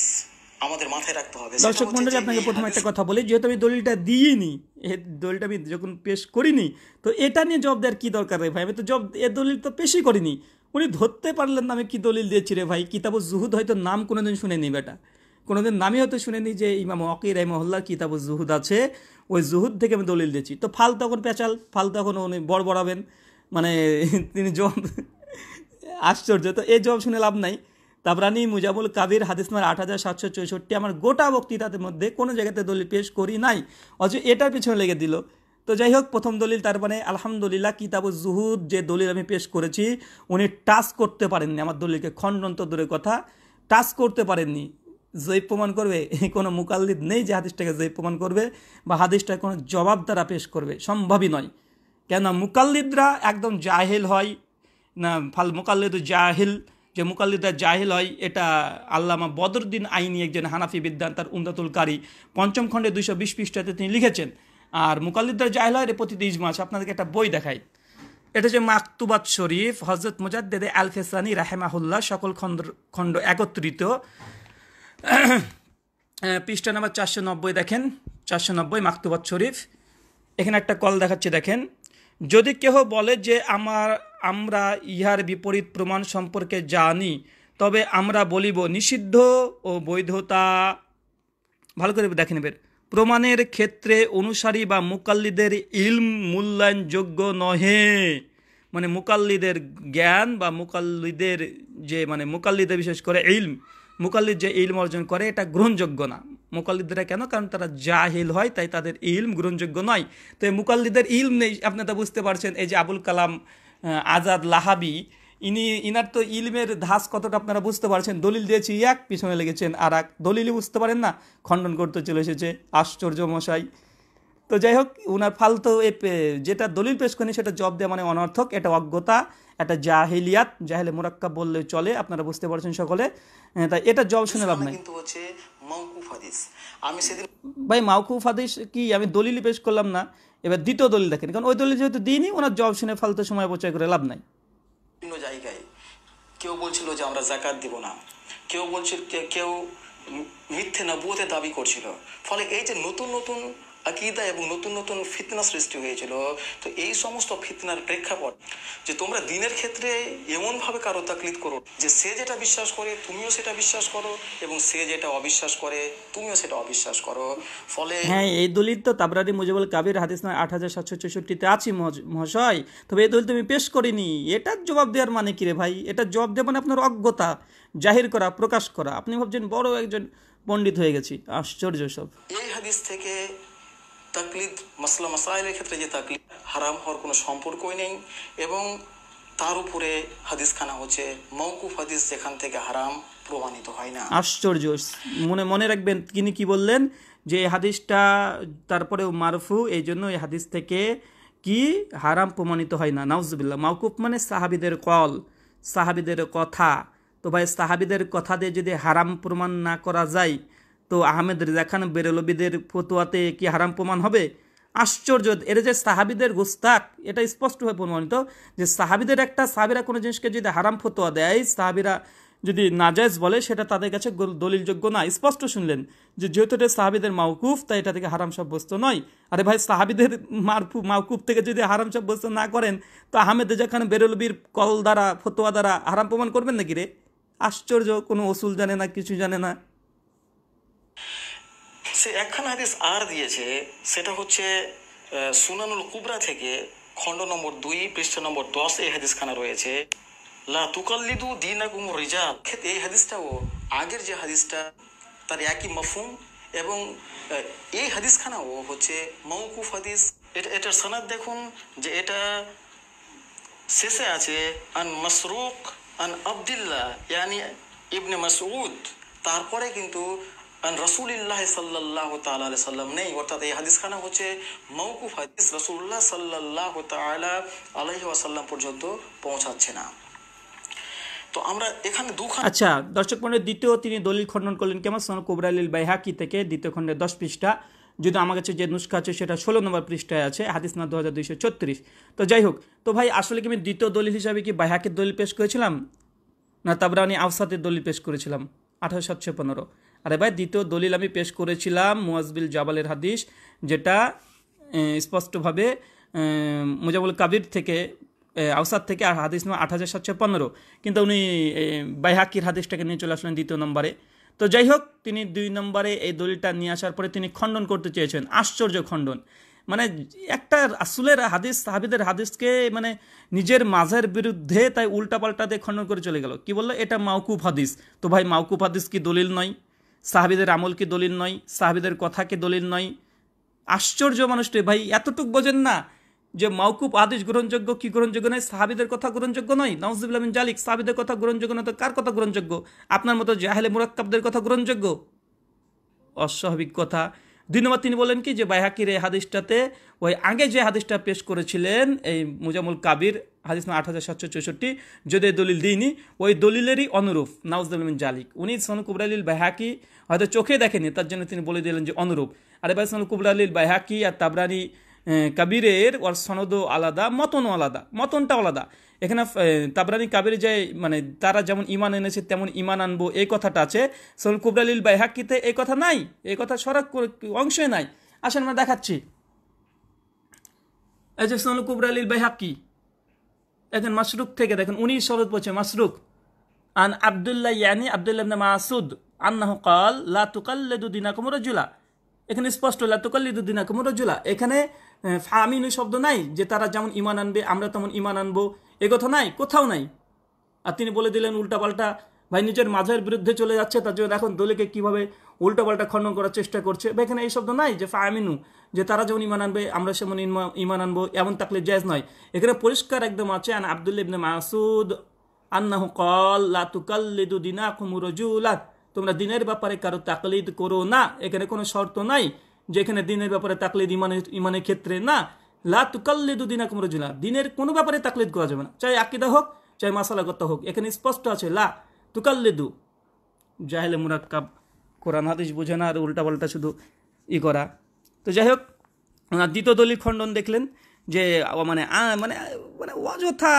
আমাদের মাথায় রাখতে হবে দর্শক মন্ডলী আপনাকে প্রথমে একটা কথা বলি যেহেতু আমি দলিলটা দিইনি এ দলিলটা আমি যখন পেশ করিনি তো এটা নিয়ে জব দেওয়ার কী দরকার রে ভাই আমি তো জব এ দলিল তো পেশই করিনি উনি ধরতে পারলেন না আমি কী দলিল দিয়েছি রে ভাই কিতাব জুহুদ হয়তো নাম কোনোদিন শুনে নি বেটা কোনোদিন নামই হয়তো শুনেনি যে ইমাম অকির রহমহল্লার কিতাব জুহুদ আছে ওই জুহুদ থেকে আমি দলিল দিচ্ছি তো ফাল তখন পেঁচাল ফাল তখন উনি বড় বড়াবেন মানে [LAUGHS] তিনি জব [LAUGHS] আশ্চর্য তো এই জব শুনে লাভ নাই তাবরানি মুজাবুল কাবির হাদিসমার আট হাজার সাতশো চৌষট্টি আমার গোটা বক্তৃতাদের মধ্যে কোনো জায়গাতে দলিল পেশ করি নাই অথচ এটার পিছনে লেগে দিল তো যাই হোক প্রথম দলিল তার মানে আলহামদুলিল্লাহ কিতাব জুহুদ যে দলিল আমি পেশ করেছি উনি টাচ করতে পারেননি আমার দলিলকে খণ্ডন্ত দূরের কথা টাচ করতে পারেননি জৈব প্রমাণ করবে [LAUGHS] কোনো মুকাল্লিদ নেই যে হাদিসটাকে জৈব প্রমাণ করবে বা হাদিসটা কোনো জবাব দ্বারা পেশ করবে সম্ভবই নয় কেন মুকাল্লিদরা একদম জাহিল হয় না ফাল মুকাল্লিদ জাহিল যে মুকাল্লিদরা জাহিল হয় এটা আল্লামা বদরুদ্দিন আইনি একজন হানাফি বিদ্যান তার উমদাতুল কারি পঞ্চম খণ্ডে দুইশো বিশ পৃষ্ঠাতে তিনি লিখেছেন আর মুকাল্লিদরা জাহিল হয় রে প্রতিটি ইজমাস আপনাদেরকে একটা বই দেখায় এটা যে মাকতুবাদ শরীফ হজরত মুজাদ্দেদে আলফেসানি রাহেমাহুল্লাহ সকল খন্ড খণ্ড একত্রিত [COUGHS] পৃষ্ঠা নাম্বার চারশো নব্বই দেখেন চারশো নব্বই মাকতুবাদ শরীফ এখানে একটা কল দেখাচ্ছে দেখেন যদি কেহ বলে যে আমার আমরা ইহার বিপরীত প্রমাণ সম্পর্কে জানি তবে আমরা বলিব নিষিদ্ধ ও বৈধতা ভালো করে দেখে নেবেন প্রমাণের ক্ষেত্রে অনুসারী বা মুকাল্লিদের ইলম মূল্যায়নযোগ্য নহে মানে মুকাল্লিদের জ্ঞান বা মুকাল্লিদের যে মানে মুকাল্লিদের বিশেষ করে ইলম মুকাল্লিদ যে ইলম অর্জন করে এটা গ্রহণযোগ্য না মুকাল্লিদরা কেন কারণ তারা জাহিল হয় তাই তাদের ইলম গ্রহণযোগ্য নয় তো এই মুকাল্লিদের ইলম নেই আপনারা বুঝতে পারছেন এই যে আবুল কালাম আজাদ লাহাবি ইনি ইনার তো ইলমের ধাস কতটা আপনারা বুঝতে পারছেন দলিল দিয়েছি এক পিছনে লেগেছেন আর এক দলিলই বুঝতে পারেন না খণ্ডন করতে চলে এসেছে আশ্চর্য মশাই তো যাই হোক উনার ফালতু যেটা দলিল পেশ করেনি সেটা জব দেওয়া মানে অনর্থক এটা অজ্ঞতা এটা জাহিলিয়াত জাহেলে মুরাক্কা বললে চলে আপনারা বুঝতে পারছেন সকলে হ্যাঁ, তাই এটা জব শুনে লাভ নাই কিন্তু হচ্ছে মাউকুফ হাদিস আমি সেদিন ভাই মাউকুফ হাদিস কি আমি দলিল পেশ করলাম না এবার দ্বিতীয় দলিল দেখেন কারণ ওই দলিল যেহেতু দিইনি ওনার জব শুনে ফালতু সময় অপচয় করে লাভ নাই বিভিন্ন জায়গায় কেউ বলছিল যে আমরা জাকাত দিব না কেউ বলছিল কেউ মিথ্যে নবুয়তে দাবি করছিল ফলে এই যে নতুন নতুন আকিদা এবং নতুন নতুন ফিতনা সৃষ্টি হয়েছিল তো এই সমস্ত ফিতনার প্রেক্ষাপট যে তোমরা দিনের ক্ষেত্রে এমনভাবে কারো তাকলিদ করো যে সে যেটা বিশ্বাস করে তুমিও সেটা বিশ্বাস করো এবং সে যেটা অবিশ্বাস করে তুমিও সেটা অবিশ্বাস করো ফলে হ্যাঁ এই দলিল তো তাবরাদি মুজিবুল কাবির হাদিস নয় আট হাজার সাতশো চৌষট্টিতে আছি মহাশয় তবে এই দলিল তুমি পেশ করিনি এটার জবাব দেওয়ার মানে কি রে ভাই এটার জবাব দেওয়া মানে আপনার অজ্ঞতা জাহির করা প্রকাশ করা আপনি ভাবছেন বড় একজন পণ্ডিত হয়ে গেছি আশ্চর্য সব এই হাদিস থেকে তাকলিদ মাসলা মাসাইলের ক্ষেত্রে যে তাকলিদ হারাম হওয়ার কোনো সম্পর্কই নেই এবং তার উপরে হাদিসখানা হচ্ছে মৌকুফ হাদিস যেখান থেকে হারাম প্রমাণিত হয় না আশ্চর্য মনে মনে রাখবেন তিনি কি বললেন যে হাদিসটা তারপরেও মারফু এই জন্য এই হাদিস থেকে কি হারাম প্রমাণিত হয় না নাউজবিল্লা মাউকুফ মানে সাহাবিদের কল সাহাবিদের কথা তো ভাই সাহাবিদের কথা দিয়ে যদি হারাম প্রমাণ না করা যায় তো আহমেদ রেজা খান বেরেলবিদের ফতুয়াতে কি হারাম প্রমাণ হবে আশ্চর্য এর যে সাহাবিদের গোস্তাক এটা স্পষ্টভাবে প্রমাণিত যে সাহাবিদের একটা সাহাবিরা কোনো জিনিসকে যদি হারাম ফতোয়া দেয় সাহাবিরা যদি নাজায়জ বলে সেটা তাদের কাছে দলিলযোগ্য না স্পষ্ট শুনলেন যে যেহেতু এটা সাহাবিদের মাউকুফ তাই এটা থেকে হারাম সাব্যস্ত নয় আরে ভাই সাহাবিদের মারফু মাউকুফ থেকে যদি হারাম সাব্যস্ত না করেন তো আহমেদ খান বেরলবির কল দ্বারা ফতোয়া দ্বারা হারাম প্রমাণ করবেন নাকি রে আশ্চর্য কোনো ওসুল জানে না কিছু জানে না সে একখানা হাদিস আর দিয়েছে সেটা হচ্ছে সুনানুল কুবরা থেকে খণ্ড নম্বর দুই পৃষ্ঠা নম্বর দশ এই হাদিসখানা রয়েছে লা তুকাল্লিদু দিনা রিজাব রিজাল এই হাদিসটাও আগের যে হাদিসটা তার একই মফুম এবং এই হাদিসখানাও হচ্ছে মৌকুফ হাদিস এটা এটার সনাদ দেখুন যে এটা শেষে আছে আন মসরুক আন আবদুল্লাহ ইয়ানি ইবনে মাসউদ তারপরে কিন্তু রসুলিল্লাহ সাল্লাহ তাল সাল্লাম নেই অর্থাৎ এই খানা হচ্ছে মৌকুফ হাদিস রসুল্লাহ সাল্লাহ তালা আলহি আসাল্লাম পর্যন্ত পৌঁছাচ্ছে না তো আমরা এখানে দুখান আচ্ছা দর্শক মন্ডল দ্বিতীয় তিনি দলিল খণ্ডন করলেন কেমন সোনাল কোবরালিল বাইহাকি থেকে দ্বিতীয় খণ্ডে দশ পৃষ্ঠা যদি আমার কাছে যে নুস্খা আছে সেটা ষোলো নম্বর পৃষ্ঠায় আছে হাদিস না দু হাজার দুইশো ছত্রিশ তো যাই হোক তো ভাই আসলে কি আমি দ্বিতীয় দলিল হিসাবে কি বাইহাকের দলিল পেশ করেছিলাম না তারপরে আমি আফসাতের দলিল পেশ করেছিলাম আঠারো সাতশো পনেরো আরে ভাই দ্বিতীয় দলিল আমি পেশ করেছিলাম মুয়াজবিল জাবালের হাদিস যেটা স্পষ্টভাবে মুজাবুল কাবির থেকে আউসাদ থেকে আর হাদিস নম্বর আট হাজার সাতশো পনেরো কিন্তু উনি বাইহাকির হাদিসটাকে নিয়ে চলে আসলেন দ্বিতীয় নম্বরে তো যাই হোক তিনি দুই নম্বরে এই দলিলটা নিয়ে আসার পরে তিনি খণ্ডন করতে চেয়েছেন আশ্চর্য খণ্ডন মানে একটা আসুলের হাদিস সাহাবিদের হাদিসকে মানে নিজের মাঝের বিরুদ্ধে তাই উল্টাপাল্টা দিয়ে খণ্ডন করে চলে গেল কি বললো এটা মাউকুফ হাদিস তো ভাই মাউকুফ হাদিস কি দলিল নয় সাহাবিদের আমল কি দলিল নয় সাহাবিদের কথা কি দলিল নয় আশ্চর্য মানুষটি ভাই এতটুক বোঝেন না যে মাউকুব আদেশ গ্রহণযোগ্য কি গ্রহণযোগ্য নয় সাহাবিদের কথা গ্রহণযোগ্য নয় নওয়াজুবিন জালিক সাহাবিদের কথা গ্রহণযোগ্য নয় তো কার কথা গ্রহণযোগ্য আপনার মতো জাহেলে মুরাক্কাবদের কথা গ্রহণযোগ্য অস্বাভাবিক কথা দুই নম্বর তিনি বলেন কি যে বাইহাকির এই হাদিসটাতে ওই আগে যে হাদিসটা পেশ করেছিলেন এই মুজামুল কাবির হাদিস না আট হাজার সাতশো চৌষট্টি যদি দলিল দিইনি ওই দলিলেরই অনুরূপ নাউজুদ্দিন জালিক উনি সোনাল কুবরালিল বাইহাকি হয়তো চোখে দেখেনি তার জন্য তিনি বলে দিলেন যে অনুরূপ আরে ভাই সোনাল কুবরালিল বাইহাকি আর তাবরানি কাবিরের ওর সনদও আলাদা মতনও আলাদা মতনটা আলাদা এখানে তাবরানি কাবির যে মানে তারা যেমন ইমান এনেছে তেমন ইমান আনবো এই কথাটা আছে সোল কুবরালিল হাক্কিতে এই কথা নাই এই কথা সরাক অংশই নাই আসেন আমরা দেখাচ্ছি এই যে সোল কুবরালিল হাক্কি এখন মাসরুক থেকে দেখেন উনি সরদ পড়ছে মাসরুক আন আবদুল্লাহ ইয়ানি আবদুল্লাহ মাসুদ আন্নাহু কাল লাতুকাল্লেদুদ্দিনা তুকাল্লিদু এখানে স্পষ্ট লাতুকাল্লিদুদ্দিনা তুকাল্লিদু এখানে ফামিন ওই শব্দ নাই যে তারা যেমন ইমান আনবে আমরা তেমন ইমান আনবো এ কথা নাই কোথাও নাই আর তিনি বলে দিলেন উল্টাপাল্টা ভাই নিজের মাঝের বিরুদ্ধে চলে যাচ্ছে তার জন্য এখন দলিকে কীভাবে উল্টাপাল্টা খণ্ডন করার চেষ্টা করছে বা এখানে এই শব্দ নাই যে ফামিনু যে তারা যেমন ইমান আনবে আমরা সেমন ইমান আনবো এমন তাকলে জ্যাজ নয় এখানে পরিষ্কার একদম আছে আন আবদুল্লা ইবনে মাসুদ আন্নাহু কল লাতুকাল্লিদু দিনা কুমুরজুলাত তোমরা দিনের ব্যাপারে কারো তাকলিদ করো না এখানে কোনো শর্ত নাই যেখানে দিনের ব্যাপারে তাকলিদ ইমানের ইমানের ক্ষেত্রে না লা তুকাল্লিদু দিন রজুলা দিনের কোনো ব্যাপারে তাকলিদ করা যাবে না চাই আকিদা হোক চাই মাসালাগত হোক এখানে স্পষ্ট আছে লা তুকাল্লিদু জাহেলে মুরাক্কাব কোরআন হাদিস বোঝে না আর উল্টাপাল্টা শুধু ই করা তো যাই হোক ওনার দ্বিতীয় দলিল খণ্ডন দেখলেন যে মানে মানে মানে অযথা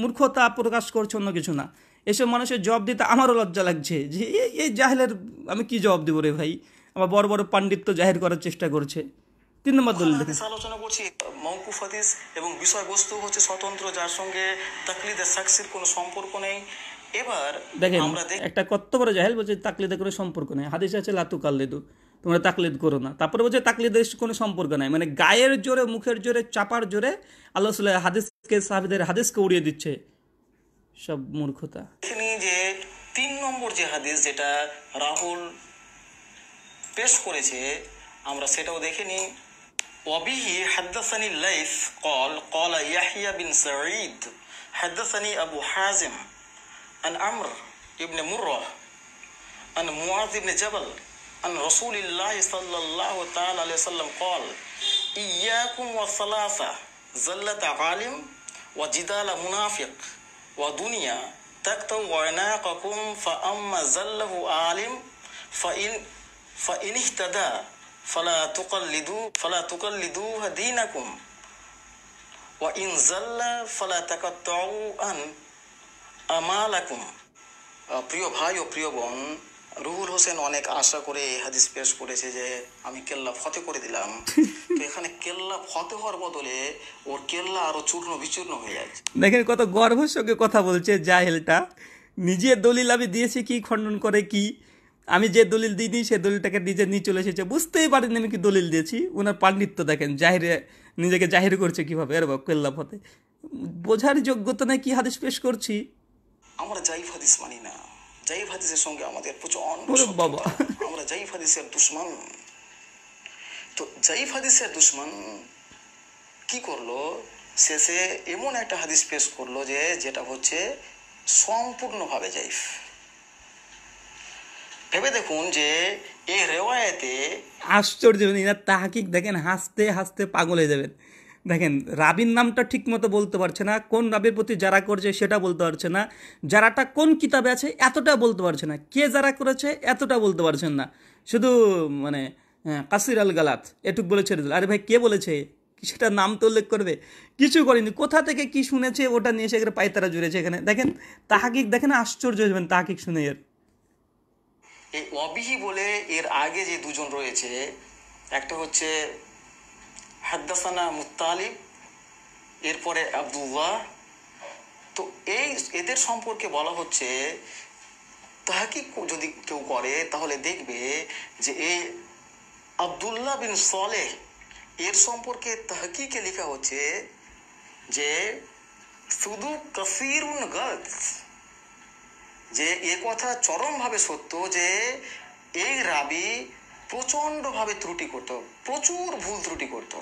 মূর্খতা প্রকাশ করছে অন্য কিছু না এসব মানুষের জবাব দিতে আমারও লজ্জা লাগছে যে এই জাহেলের আমি কি জবাব দেবো রে ভাই আমার বড় বড় পাণ্ডিত্য জাহির করার চেষ্টা করছে তিন নম্বর দলিল আলোচনা করছি মৌকুফ হাদিস এবং বিষয়বস্তু হচ্ছে স্বতন্ত্র যার সঙ্গে তাকলিদের সাক্ষীর কোনো সম্পর্ক নেই এবার দেখেন একটা কত বড় জাহেল বলছে তাকলিদের কোনো সম্পর্ক নেই হাদিস আছে লাতু কাল্লেদু তোমরা তাকলিদ করো না তারপরে বলছে তাকলিদের কোনো সম্পর্ক নাই মানে গায়ের জোরে মুখের জোরে চাপার জোরে আল্লাহ হাদিসকে সাহাবিদের হাদিসকে উড়িয়ে দিচ্ছে সব মূর্খতা যে তিন নম্বর যে হাদিস যেটা রাহুল পেশ করেছে আমরা সেটাও দেখে নিই وبه حدثني الليث قال قال يحيى بن سعيد حدثني أبو حازم عن عمرو بن مرة عن معاذ بن جبل عن رسول الله صلى الله تعالى عليه وسلم قال إياكم والثلاثة زلة عالم وجدال منافق ودنيا تكتم عناقكم فأما زله عالم فإن ফাইনিহতাদা ফালা তুকাল্লিদু ফালা তুকাল্লিদু দিনাকুম ওয়া ইন জাল্লা ফালা তাকাত্তাউ আন প্রিয় ভাই ও প্রিয় বোন রুহুল হোসেন অনেক আশা করে হাদিস পেশ করেছে যে আমি কেল্লা ফতে করে দিলাম [LAUGHS] তো এখানে কেল্লা ফতে হওয়ার বদলে ওর কেল্লা আরো চূর্ণ বিচূর্ণ হয়ে যাচ্ছে দেখেন কত গর্বের সঙ্গে কথা বলছে জাহেলটা নিজের দলিল আমি দিয়েছি কি খণ্ডন করে কি আমি যে দলিল দিইনি সে দলিলটাকে নিজে নিয়ে চলে এসেছে বুঝতেই পারিনি আমি কি দলিল দিয়েছি ওনার পাণ্ডিত্য দেখেন জাহিরে নিজেকে জাহির করছে কীভাবে এর কেল্লা পথে বোঝার যোগ্যতা নেই কি হাদিস পেশ করছি আমরা জাইফ হাদিস মানি না জাইফ হাদিসের সঙ্গে আমাদের প্রচন্ড বাবা আমরা জাইফ হাদিসের দুশ্মন তো জাইফ হাদিসের দুশ্মন কি করলো শেষে এমন একটা হাদিস পেশ করলো যে যেটা হচ্ছে সম্পূর্ণভাবে জাইফ ভেবে দেখুন যে এই রেওয়ায়তে আশ্চর্য এনার তাহাকিক দেখেন হাসতে হাসতে পাগল হয়ে যাবেন দেখেন রাবির নামটা ঠিক মতো বলতে পারছে না কোন রাবির প্রতি যারা করছে সেটা বলতে পারছে না যারাটা কোন কিতাবে আছে এতটা বলতে পারছে না কে যারা করেছে এতটা বলতে পারছেন না শুধু মানে কাসির আল গালাত এটুক বলে ছেড়ে দিল আরে ভাই কে বলেছে সেটা নাম তো উল্লেখ করবে কিছু করেনি কোথা থেকে কি শুনেছে ওটা নিয়ে এসে পায়তারা জুড়েছে এখানে দেখেন তাহাকিক দেখেন আশ্চর্য হয়ে যাবেন তাহাকিক শুনে এর এই অবিহি বলে এর আগে যে দুজন রয়েছে একটা হচ্ছে হাদ্দাসানা মুতালিব এরপরে আবদুল্লাহ তো এই এদের সম্পর্কে বলা হচ্ছে তাহাকি যদি কেউ করে তাহলে দেখবে যে এই আবদুল্লাহ বিন সলেহ এর সম্পর্কে তাহকিকে লেখা হচ্ছে যে শুধু কাসিরুন গলত যে এ কথা চরমভাবে সত্য যে এই রাবি প্রচণ্ডভাবে ত্রুটি করত প্রচুর ভুল ত্রুটি করত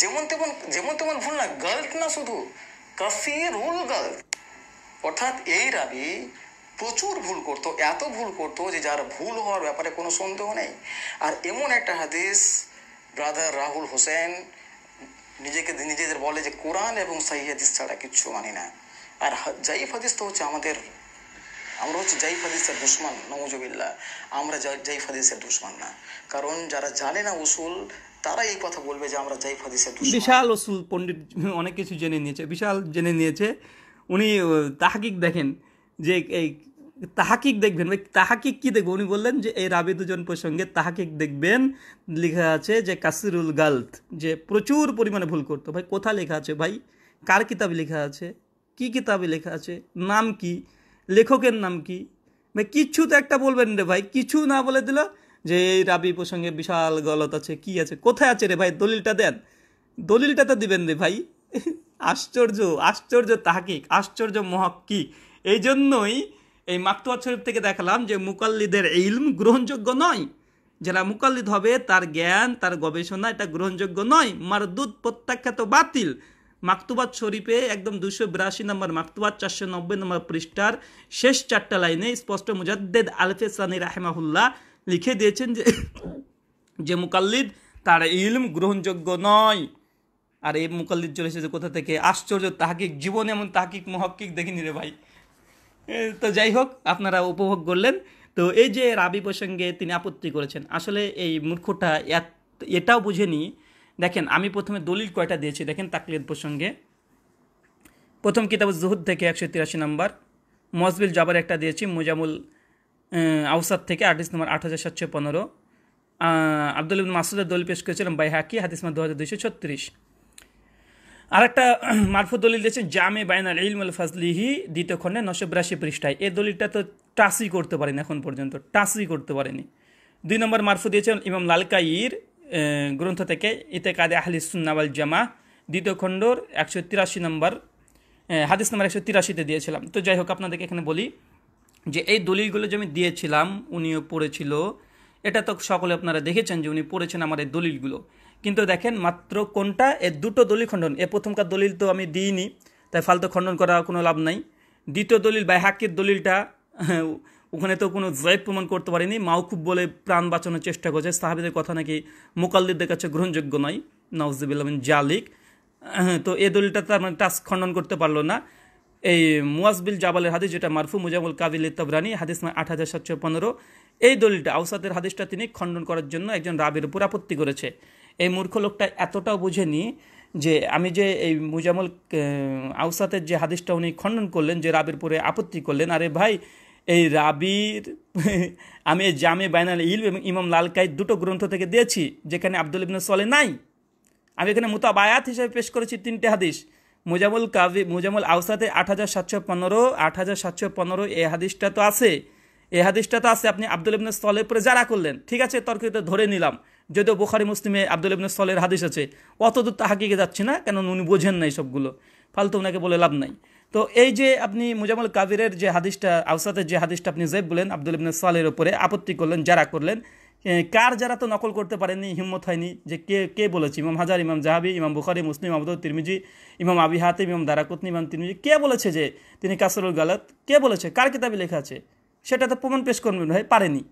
যেমন তেমন যেমন তেমন ভুল না গাল্ট না শুধু কাফিরুল গাল্ট অর্থাৎ এই রাবি প্রচুর ভুল করত এত ভুল করত যে যার ভুল হওয়ার ব্যাপারে কোনো সন্দেহ নেই আর এমন একটা হাদিস ব্রাদার রাহুল হোসেন নিজেকে নিজেদের বলে যে কোরআন এবং সাহি হাদিস ছাড়া কিচ্ছু মানি না আর জাইফ হাদিস তো হচ্ছে আমাদের আমরা হচ্ছে জাইফ হাদিসের দুশ্মান নমজবিল্লা আমরা জাইফ হাদিসের দুশ্মান না কারণ যারা জানে না উসুল তারা এই কথা বলবে যে আমরা জাইফ হাদিসের বিশাল উসুল পণ্ডিত অনেক কিছু জেনে নিয়েছে বিশাল জেনে নিয়েছে উনি তাহাকিক দেখেন যে এই তাহাকিক দেখবেন ভাই তাহাকিক কী দেখবো উনি বললেন যে এই রাবি দুজন প্রসঙ্গে তাহাকিক দেখবেন লেখা আছে যে কাসিরুল গালত যে প্রচুর পরিমাণে ভুল করতো ভাই কোথা লেখা আছে ভাই কার কিতাবে লেখা আছে কি কিতাবে লেখা আছে নাম কি লেখকের নাম কি ভাই কিচ্ছু তো একটা বলবেন রে ভাই কিছু না বলে দিল যে এই রাবি প্রসঙ্গে বিশাল গলত আছে কি আছে কোথায় আছে রে ভাই দলিলটা দেন দলিলটা তো দিবেন রে ভাই [LAUGHS] আশ্চর্য আশ্চর্য তাহাকিক আশ্চর্য মহাক্কি এই জন্যই এই মাকতুয়ার শরীফ থেকে দেখালাম যে মুকাল্লিদের ইলম গ্রহণযোগ্য নয় যারা মুকাল্লিদ হবে তার জ্ঞান তার গবেষণা এটা গ্রহণযোগ্য নয় দুধ প্রত্যাখ্যাত বাতিল মাকতুবাদ শরীফে একদম দুশো বিরাশি নম্বর মাকতুবাদ চারশো নব্বই নম্বর পৃষ্ঠার শেষ চারটা লাইনে স্পষ্ট মুজাদ্দেদ আলফে সানি রাহেমাহুল্লাহ লিখে দিয়েছেন যে যে মুকাল্লিদ তার ইলম গ্রহণযোগ্য নয় আর এই মুকাল্লিদ চলে এসেছে কোথা থেকে আশ্চর্য তাহাকিক জীবন এমন তাহাকিক মহাকিক দেখিনি রে ভাই তো যাই হোক আপনারা উপভোগ করলেন তো এই যে রাবি প্রসঙ্গে তিনি আপত্তি করেছেন আসলে এই মূর্খটা এত এটাও বুঝেনি দেখেন আমি প্রথমে দলিল কয়টা দিয়েছি দেখেন তাকলিদ প্রসঙ্গে প্রথম কিতাব জুহুদ থেকে একশো তিরাশি নম্বর মজবিল জাবার একটা দিয়েছি মোজামুল আউসাদ থেকে আটিস নম্বর আট হাজার সাতশো পনেরো আব্দুল মাসুদের দলিল পেশ করেছিলাম বাই হাকি হাদিস দু হাজার দুইশো ছত্রিশ আর একটা মারফু দলিল দিয়েছেন জামে বাইনাল ইলমুল ফাজলিহি দ্বিতীয় খণ্ডে নশো বিরাশি পৃষ্ঠায় এই দলিলটা তো টাসই করতে পারেনি এখন পর্যন্ত টাসই করতে পারেনি দুই নম্বর মারফু দিয়েছেন ইমাম লালকাইর গ্রন্থ থেকে ইতেকাদে আহলি সুন্নাওয়াল জামা দ্বিতীয় খণ্ডর একশো তিরাশি নম্বর হাদিস নম্বর একশো তিরাশিতে দিয়েছিলাম তো যাই হোক আপনাদেরকে এখানে বলি যে এই দলিলগুলো যে আমি দিয়েছিলাম উনিও পড়েছিল এটা তো সকলে আপনারা দেখেছেন যে উনি পড়েছেন আমার এই দলিলগুলো কিন্তু দেখেন মাত্র কোনটা এ দুটো দলিল খণ্ডন এ প্রথমকার দলিল তো আমি দিইনি তাই ফালতু খণ্ডন করা কোনো লাভ নাই দ্বিতীয় দলিল বা হাকির দলিলটা ওখানে তো কোনো জয়েব প্রমাণ করতে পারেনি মাউকুব বলে প্রাণ বাঁচানোর চেষ্টা করছে সাহাবিদের কথা নাকি মোকাল্লিদের কাছে গ্রহণযোগ্য নয় নওয়াজিবুল্লামিন জালিক হ্যাঁ, তো এ দলিলটা তার মানে টাস্ক খণ্ডন করতে পারলো না এই মুয়াজবিল জাবালের হাদিস যেটা মারফু মুজামুল কাবিল তবরানি হাদিস নয় আট হাজার সাতশো পনেরো এই দলিলটা আউসাদের হাদিসটা তিনি খণ্ডন করার জন্য একজন রাবের উপর আপত্তি করেছে এই মূর্খ লোকটা এতটাও বোঝেনি যে আমি যে এই মুজামুল আউসাতের যে হাদিসটা উনি খণ্ডন করলেন যে রাবের উপরে আপত্তি করলেন আরে ভাই এই রাবির আমি এই জামে বাইনাল ইল এবং ইমাম লালকাই দুটো গ্রন্থ থেকে দিয়েছি যেখানে আব্দুল ইবনে সলে নাই আমি এখানে মুতাবায়াত হিসেবে পেশ করেছি তিনটে হাদিস মুজামুল কাবি মুজামুল আউসাতে আট হাজার সাতশো পনেরো আট হাজার সাতশো পনেরো এ হাদিসটা তো আছে এ হাদিসটা তো আছে আপনি আব্দুল ইবনে সলের পরে যারা করলেন ঠিক আছে তর্কিত ধরে নিলাম যদিও বুখারি মুসলিমে আব্দুল ইবনে সলের হাদিস আছে অত দূর তাহাকিকে যাচ্ছি না কেন উনি বোঝেন না সবগুলো ফালতু ওনাকে বলে লাভ নাই তো এই যে আপনি মুজামুল কাবিরের যে হাদিসটা আউসাদের যে হাদিসটা আপনি জেব বলেন আব্দুল ইবিন সালের ওপরে আপত্তি করলেন যারা করলেন কার যারা তো নকল করতে পারেননি হিম্মত হয়নি যে কে কে বলেছে ইমাম হাজার ইমাম জাহাবি ইমাম বুখারি মুসলিম আবদ তিরমিজি ইমাম আবি হাতে ইমাম দারাকুতনি ইমাম তিরমিজি কে বলেছে যে তিনি কাসরুল গালাত কে বলেছে কার কিতাবে লেখা আছে সেটা তো প্রমাণ পেশ করবেন ভাই পারেনি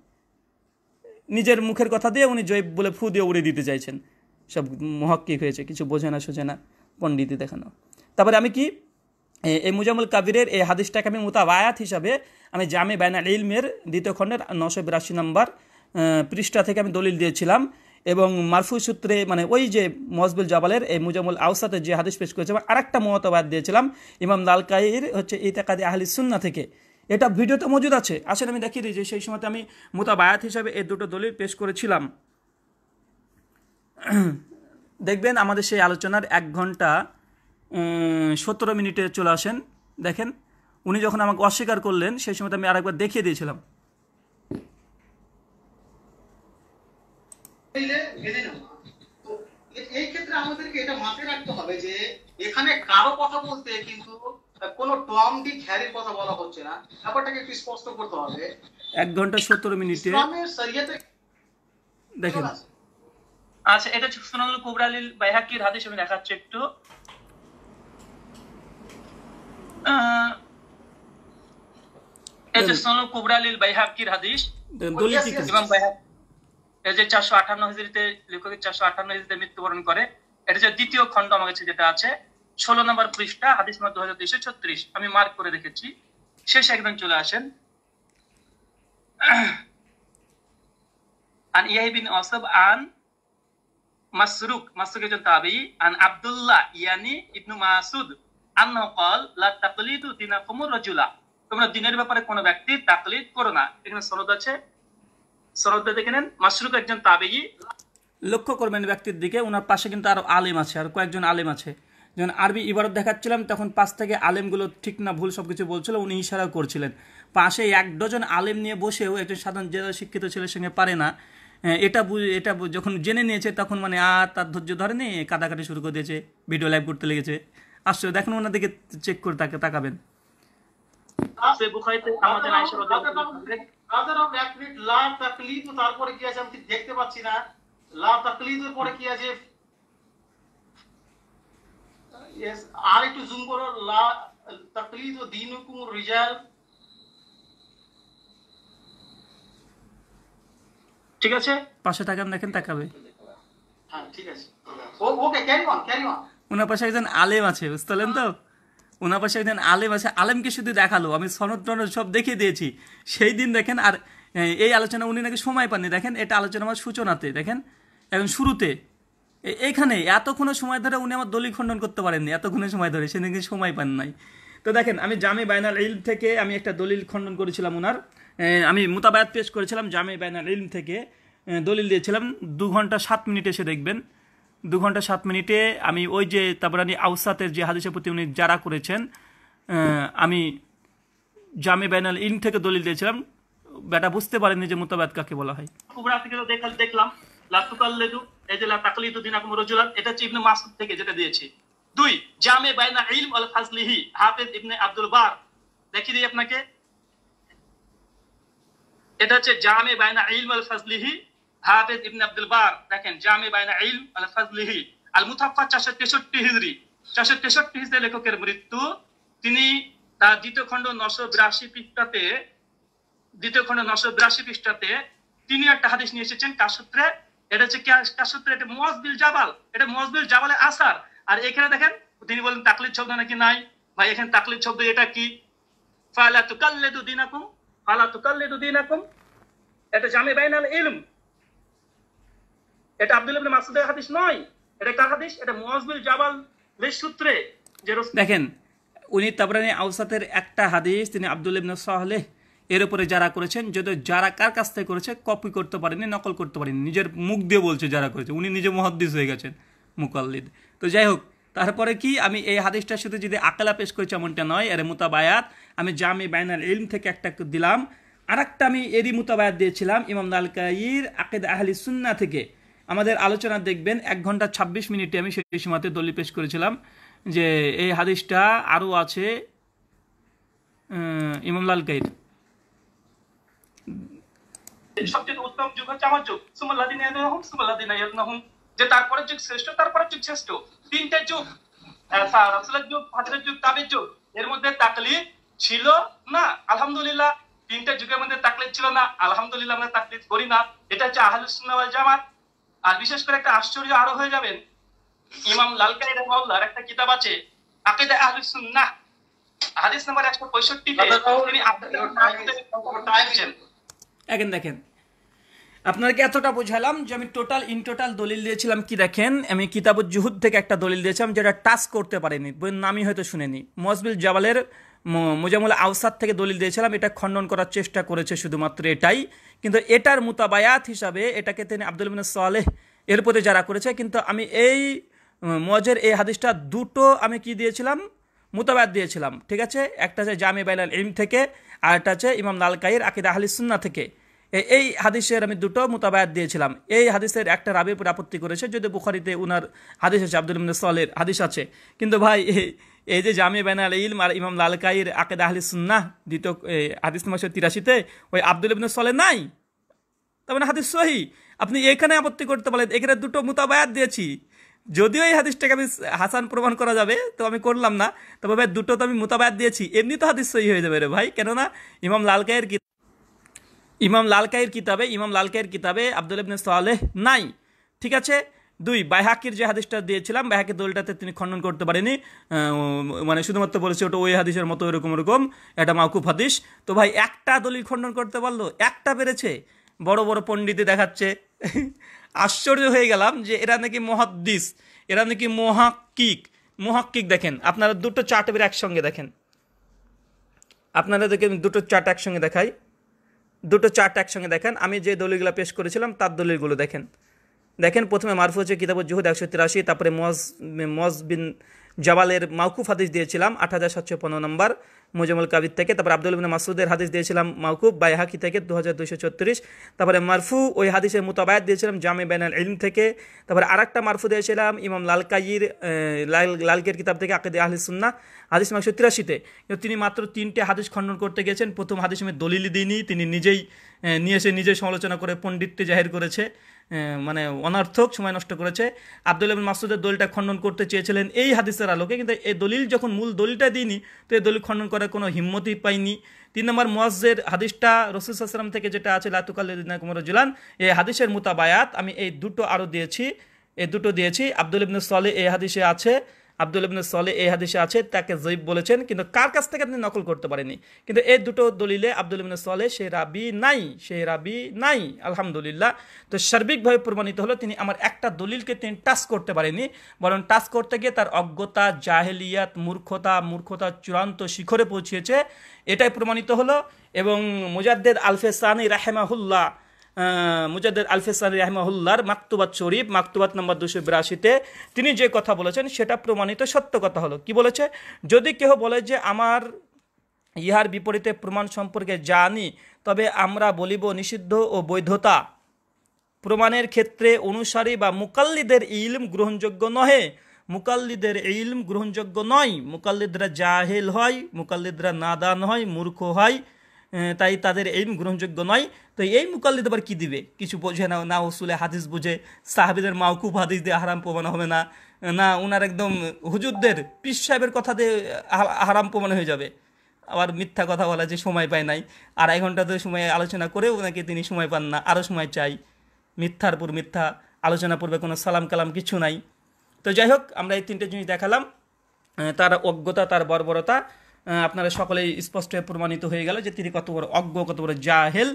নিজের মুখের কথা দিয়ে উনি জৈব বলে ফু দিয়ে উড়ে দিতে চাইছেন সব মহাক্কি হয়েছে কিছু বোঝে না সোঝে না পণ্ডিতি দেখানো তারপরে আমি কি এই মুজামুল কাবিরের এই হাদিসটাকে আমি মোতাবায়াত হিসাবে আমি জামে বাইনাল ইলমের দ্বিতীয় খণ্ডের নশো বিরাশি নম্বর পৃষ্ঠা থেকে আমি দলিল দিয়েছিলাম এবং মারফু সূত্রে মানে ওই যে মজবুল জাবালের এই মুজামুল আউসাতের যে হাদিস পেশ করেছে আর আরেকটা মতবাদ দিয়েছিলাম ইমাম লালকাইর হচ্ছে ইতাকাদি আহলি সুন্না থেকে এটা ভিডিওতে মজুদ আছে আসলে আমি দেখিয়ে দিই যে সেই সময়তে আমি মোতাবায়াত হিসাবে এই দুটো দলিল পেশ করেছিলাম [CLEARS THROAT] দেখবেন আমাদের সেই আলোচনার এক ঘন্টা সতেরো মিনিটে চলে আসেন দেখেন উনি যখন আমাকে অস্বীকার করলেন সেই সময় আমি আরেকবার দেখিয়ে দিয়েছিলাম এই ক্ষেত্রে আমাদেরকে এটা মাথায় রাখতে হবে যে এখানে কারো কথা বলতে কিন্তু কোনো টম ডি খ্যারির কথা বলা হচ্ছে না ব্যাপারটাকে একটু স্পষ্ট করতে হবে এক ঘন্টা সতেরো মিনিটে দেখেন আচ্ছা এটা সুনানুল কুবরালিল বাইহাক্কির হাদিস আমি দেখাচ্ছি একটু এই যে সনল কুবরা বাইহাকির হাদিস ইমাম বাইহাকি এই যে 458 হিজরিতে লেখকের 458 হিজরিতে মৃত্যুবরণ করে এটা যে দ্বিতীয় খণ্ড আমার কাছে যেটা আছে 16 নম্বর পৃষ্ঠা হাদিস নম্বর 2236 আমি মার্ক করে রেখেছি শেষ একদম চলে আসেন [CLEARS THROAT] আন ইয়াহি বিন অসব আন মাসরুক মাসরুক একজন তাবেঈ আন আব্দুল্লাহ ইয়ানি ইবনু মাসুদ তোমরা দিনের ব্যাপারে কোনো ব্যক্তি তাকলিদ করো না এখানে সনদ আছে সনদ দেখে নেন মাসরুক একজন তাবেই লক্ষ্য করবেন ব্যক্তির দিকে ওনার পাশে কিন্তু আরো আলেম আছে আর কয়েকজন আলেম আছে যখন আরবি ইবারত দেখাচ্ছিলাম তখন পাশ থেকে আলেমগুলো ঠিক না ভুল সব কিছু বলছিল উনি ইশারা করছিলেন পাশে এক ডজন আলেম নিয়ে বসেও একজন সাধারণ যারা শিক্ষিত ছেলের সঙ্গে পারে না হ্যাঁ, এটা এটা যখন জেনে নিয়েছে তখন মানে আর তার ধৈর্য ধরেনি কাদাকাটি শুরু করে দিয়েছে ভিডিও লাইভ করতে লেগেছে আসছে দেখেন ওনার দিকে চেক করে তাকে তাকাবেন তারপরে কি আছে আমি দেখতে পাচ্ছি না পরে আছে আর একটু জুম করো লা তাকলিদ ও দিনুকুম ঠিক আছে পাশে থাকেন দেখেন তাকাবে হ্যাঁ ঠিক আছে okay carry on carry on ওনার পাশে একজন আলেম আছে বুঝতে পারলেন তো ওনার পাশে একজন আলেম আছে আলেমকে শুধু দেখালো আমি সনদ টনদ সব দেখিয়ে দিয়েছি সেই দিন দেখেন আর এই আলোচনা উনি নাকি সময় পাননি দেখেন এটা আলোচনা আমার সূচনাতে দেখেন এখন শুরুতে এখানে এতক্ষণ সময় ধরে উনি আমার দলিল খণ্ডন করতে পারেননি এতক্ষণ সময় ধরে সে নাকি সময় পান নাই তো দেখেন আমি জামে বায়নাল ইল থেকে আমি একটা দলিল খণ্ডন করেছিলাম ওনার আমি মোতাবায়াত পেশ করেছিলাম জামে বায়নাল ইল থেকে দলিল দিয়েছিলাম দু ঘন্টা সাত মিনিটে এসে দেখবেন দু ঘন্টা সাত মিনিটে আমি ওই যে তাবরানি আউসাতের যে প্রতি উনি যারা করেছেন আমি জামে ব্যানাল ইন থেকে দলিল দিয়েছিলাম বেটা বুঝতে পারেনি যে মোতাবাদ কাকে বলা হয় কুবরা থেকে দেখলাম রজুলাত এটা হচ্ছে ইবনে থেকে যেটা দিয়েছি দুই জামে বাইনা ইলম আল ফাজলিহি হাফেজ ইবনে আব্দুল বার দেখি দিই আপনাকে এটা হচ্ছে জামে বাইনা ইলম আল ফাজলিহি হাফেজ ইবনে আব্দুল বার দেখেন বাইনা ইলম আল ফাজলিহি আল মুতাফা চারশো তেষট্টি হিজরি চারশো তেষট্টি হিজরি লেখকের মৃত্যু তিনি তার দ্বিতীয় খণ্ড নশো বিরাশি পৃষ্ঠাতে দ্বিতীয় খণ্ড নশো বিরাশি পৃষ্ঠাতে তিনি একটা হাদিস নিয়ে এসেছেন এটা হচ্ছে এটা জাবাল এটা জাবালের আসার আর এখানে দেখেন তিনি বলেন তাকলিদ শব্দ নাকি নাই ভাই এখানে তাকলিদ শব্দ এটা কি ফালা তুকাল্লেদু দিনাকুম ফালা তুকাল্লেদু দিনাকুম এটা জামে বাইনাল ইলম এটা আব্দুল ইবনে মাসুদের হাদিস নয় এটা কার হাদিস এটা মুয়াজবিল জাবাল সূত্রে যে দেখেন উনি তাবরানি আউসাতের একটা হাদিস তিনি আব্দুল ইবনে সাহলে এর উপরে যারা করেছেন যদিও যারা কার কাছ থেকে করেছে কপি করতে পারেনি নকল করতে পারেনি নিজের মুখ দিয়ে বলছে যারা করেছে উনি নিজে মহাদ্দিস হয়ে গেছেন মুকাল্লিদ তো যাই হোক তারপরে কি আমি এই হাদিসটার সাথে যদি আকালা পেশ করেছি এমনটা নয় এর মোতাবায়াত আমি জামি বাইনাল ইলম থেকে একটা দিলাম আর একটা আমি এরই মোতাবায়াত দিয়েছিলাম ইমাম দাল নালকাইর আকেদ আহলি সুন্না থেকে আমাদের আলোচনা দেখবেন এক ঘন্টা ২৬ মিনিটে আমি সেই সীমাতে দলি পেশ করেছিলাম যে এই হাদিসটা আরও আছে ইমাম লাল সবচেয়ে উত্তম যুগ হচ্ছে আমার যুগ যে তারপরে যুগ শ্রেষ্ঠ তারপরে যুগ শ্রেষ্ঠ তিনটে যুগ রাসুলের যুগ হাজরের যুগ তাবের যুগ এর মধ্যে তাকলিদ ছিল না আলহামদুলিল্লাহ তিনটে যুগের মধ্যে তাকলিদ ছিল না আলহামদুলিল্লাহ আমরা তাকলিদ করি না এটা হচ্ছে আহলুসুল্লাহ জামাত আর বিশেষ করে একটা আশ্চর্য আরো হয়ে যাবেন ইমাম লালকানি রহমাউল্লাহর একটা কিতাব আছে আকিদা আহলে সুন্নাহ হাদিস নাম্বার 165 তে তিনি এখন দেখেন এতটা বোঝালাম যে আমি টোটাল ইন টোটাল দলিল দিয়েছিলাম কি দেখেন আমি কিতাবুজ জুহুদ থেকে একটা দলিল দিয়েছিলাম যেটা টাচ করতে পারেনি বইয়ের নামই হয়তো শুনেনি মসবিল জাবালের মোজামুল আউসাদ থেকে দলিল দিয়েছিলাম এটা খণ্ডন করার চেষ্টা করেছে শুধুমাত্র এটাই কিন্তু এটার মোতাবায়াত হিসাবে এটাকে তিনি আব্দুল মিন সালেহ প্রতি যারা করেছে কিন্তু আমি এই মজের এই হাদিসটা দুটো আমি কি দিয়েছিলাম মুতাবায়াত দিয়েছিলাম ঠিক আছে একটা আছে জামি বাইলাল ইম থেকে আর একটা আছে ইমাম লালকাইয়ের আকিদা আহলিসুন্না থেকে এই হাদিসের আমি দুটো মোতাবায়াত দিয়েছিলাম এই হাদিসের একটা রাবি আপত্তি করেছে যদি বুখারিতে উনার হাদিস আছে আব্দুল মিন সালের হাদিস আছে কিন্তু ভাই এই যে জামি আল ইলম আর ইমাম লালকাইর আকেদ আহলি সুন্না দ্বিতীয় হাদিস নম্বর তিরাশিতে ওই আব্দুল ইবিন সলে নাই তার মানে হাদিস সহি আপনি এখানে আপত্তি করতে পারেন এখানে দুটো মোতাবায়াত দিয়েছি যদিও এই হাদিসটাকে আমি হাসান প্রমাণ করা যাবে তো আমি করলাম না তবে ভাই দুটো তো আমি মোতাবায়াত দিয়েছি এমনি তো হাদিস সহি হয়ে যাবে রে ভাই কেননা ইমাম লালকাইয়ের কিতাব ইমাম লালকাইয়ের কিতাবে ইমাম লালকাইয়ের কিতাবে আবদুল ইবনে সালেহ নাই ঠিক আছে দুই বাইহাকির যে হাদিসটা দিয়েছিলাম বাইহাকি দলটাতে তিনি খণ্ডন করতে পারেনি মানে শুধুমাত্র বলেছে ওটা ওই হাদিসের মতো এরকম এরকম এটা মাকুফ হাদিস তো ভাই একটা দলিল খণ্ডন করতে পারলো একটা পেরেছে বড় বড় পণ্ডিতে দেখাচ্ছে [LAUGHS] আশ্চর্য হয়ে গেলাম যে এরা নাকি মহাদ্দিস এরা নাকি মোহাক্কিক মহাক্কিক দেখেন আপনারা দুটো চার্ট বের একসঙ্গে দেখেন আপনারা দেখেন দুটো চার্ট একসঙ্গে দেখাই দুটো চার্ট একসঙ্গে দেখেন আমি যে দলিলগুলো পেশ করেছিলাম তার দলিলগুলো দেখেন দেখেন প্রথমে মারফু হচ্ছে কিতাব জুহুদ একশো তিরাশি তারপরে মজ মজ বিন জাবালের মাউকুফ হাদিস দিয়েছিলাম আট হাজার সাতশো পনেরো নম্বর মুজামুল কাবির থেকে তারপর আব্দুল ইবিন মাসুদের হাদিস দিয়েছিলাম মাহকুব হাকি থেকে দু হাজার দুশো ছত্রিশ তারপরে মারফু ওই হাদিসের মোতাবায়াত দিয়েছিলাম জামে আল ইলম থেকে তারপরে আর একটা মারফু দিয়েছিলাম ইমাম লালকাইয়ির লাল লালকের কিতাব থেকে আকেদে সুন্না হাদিস মাংস তিরাশিতে কিন্তু তিনি মাত্র তিনটে হাদিস খণ্ডন করতে গেছেন প্রথম হাদিস আমি দলিল দিইনি তিনি নিজেই নিয়ে এসে নিজেই সমালোচনা করে পণ্ডিতটি জাহির করেছে মানে অনার্থক সময় নষ্ট করেছে আব্দুল আবিন মাসুদের দলিলটা খণ্ডন করতে চেয়েছিলেন এই হাদিসের আলোকে কিন্তু এই দলিল যখন মূল দলিলটা দিইনি তো এই দলিল খণ্ডন করার আমরা কোনো হিম্মতি পাইনি তিন নম্বর মোয়াজের হাদিসটা আসলাম থেকে যেটা আছে লাতুকাল কুমার জুলান এই হাদিসের মোতাবায়াত আমি এই দুটো আরও দিয়েছি এই দুটো দিয়েছি আব্দুল ইবনুল এই হাদিসে আছে আব্দুল ইবনে সলে এই হাদিসে আছে তাকে জৈব বলেছেন কিন্তু কার কাছ থেকে তিনি নকল করতে পারেনি কিন্তু এই দুটো দলিলে আব্দুল ইবনে সলে সে রাবি নাই সে রাবি নাই আলহামদুলিল্লাহ তো সার্বিকভাবে প্রমাণিত হলো তিনি আমার একটা দলিলকে তিনি টাচ করতে পারেনি বরং টাচ করতে গিয়ে তার অজ্ঞতা জাহেলিয়াত মূর্খতা মূর্খতা চূড়ান্ত শিখরে পৌঁছিয়েছে এটাই প্রমাণিত হলো এবং মুজাদ্দেদ আলফেসানি রাহেমাহুল্লাহ মুজাদ্দ আলফেসান রাহমাহুল্লার মাক্তুবাদ শরীফ মাক্তুবাদ নম্বর দুশো বিরাশিতে তিনি যে কথা বলেছেন সেটা প্রমাণিত সত্য কথা হলো কি বলেছে যদি কেহ বলে যে আমার ইহার বিপরীতে প্রমাণ সম্পর্কে জানি তবে আমরা বলিব নিষিদ্ধ ও বৈধতা প্রমাণের ক্ষেত্রে অনুসারী বা মুকাল্লিদের ইলম গ্রহণযোগ্য নহে মুকাল্লিদের ইলম গ্রহণযোগ্য নয় মুকাল্লিদরা জাহেল হয় মুকাল্লিদরা নাদান হয় মূর্খ হয় তাই তাদের এই গ্রহণযোগ্য নয় তো এই মুকাল্লিদ আবার কী দিবে কিছু বোঝে না না ওসুলে হাদিস বোঝে সাহাবিদের মাউকুব হাদিস দিয়ে হারাম প্রমাণ হবে না না ওনার একদম হুজুরদের পিস সাহেবের কথা দিয়ে হারাম প্রমাণ হয়ে যাবে আবার মিথ্যা কথা বলা যে সময় পায় নাই আড়াই ঘন্টা ধরে সময় আলোচনা করেও ওনাকে তিনি সময় পান না আরও সময় চাই মিথ্যার পর মিথ্যা আলোচনা পূর্বে কোনো সালাম কালাম কিছু নাই তো যাই হোক আমরা এই তিনটে জিনিস দেখালাম তার অজ্ঞতা তার বর্বরতা আপনারা সকলেই স্পষ্ট প্রমাণিত হয়ে গেল যে তিনি কত বড় অজ্ঞ কত বড় জাহেল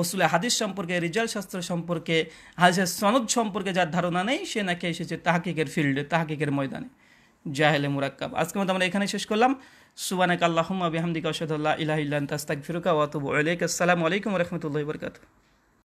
ওসুলে হাদিস সম্পর্কে রিজাল শাস্ত্র সম্পর্কে হাদিসের সনদ সম্পর্কে যার ধারণা নেই সে নাকি এসেছে তাহাকিকের ফিল্ডে তাহাকিকের ময়দানে জাহেলে মুরাক্কাব আজকে মতো আমরা এখানে শেষ করলাম আবি আল্লাহমা বিহামদিকা ইলাহ ইলাহিল্লান তাস্তাক ফিরুকা ওয়াতুব আলাইক আসসালামু আলাইকুম রহমতুল্লাহ বরকাত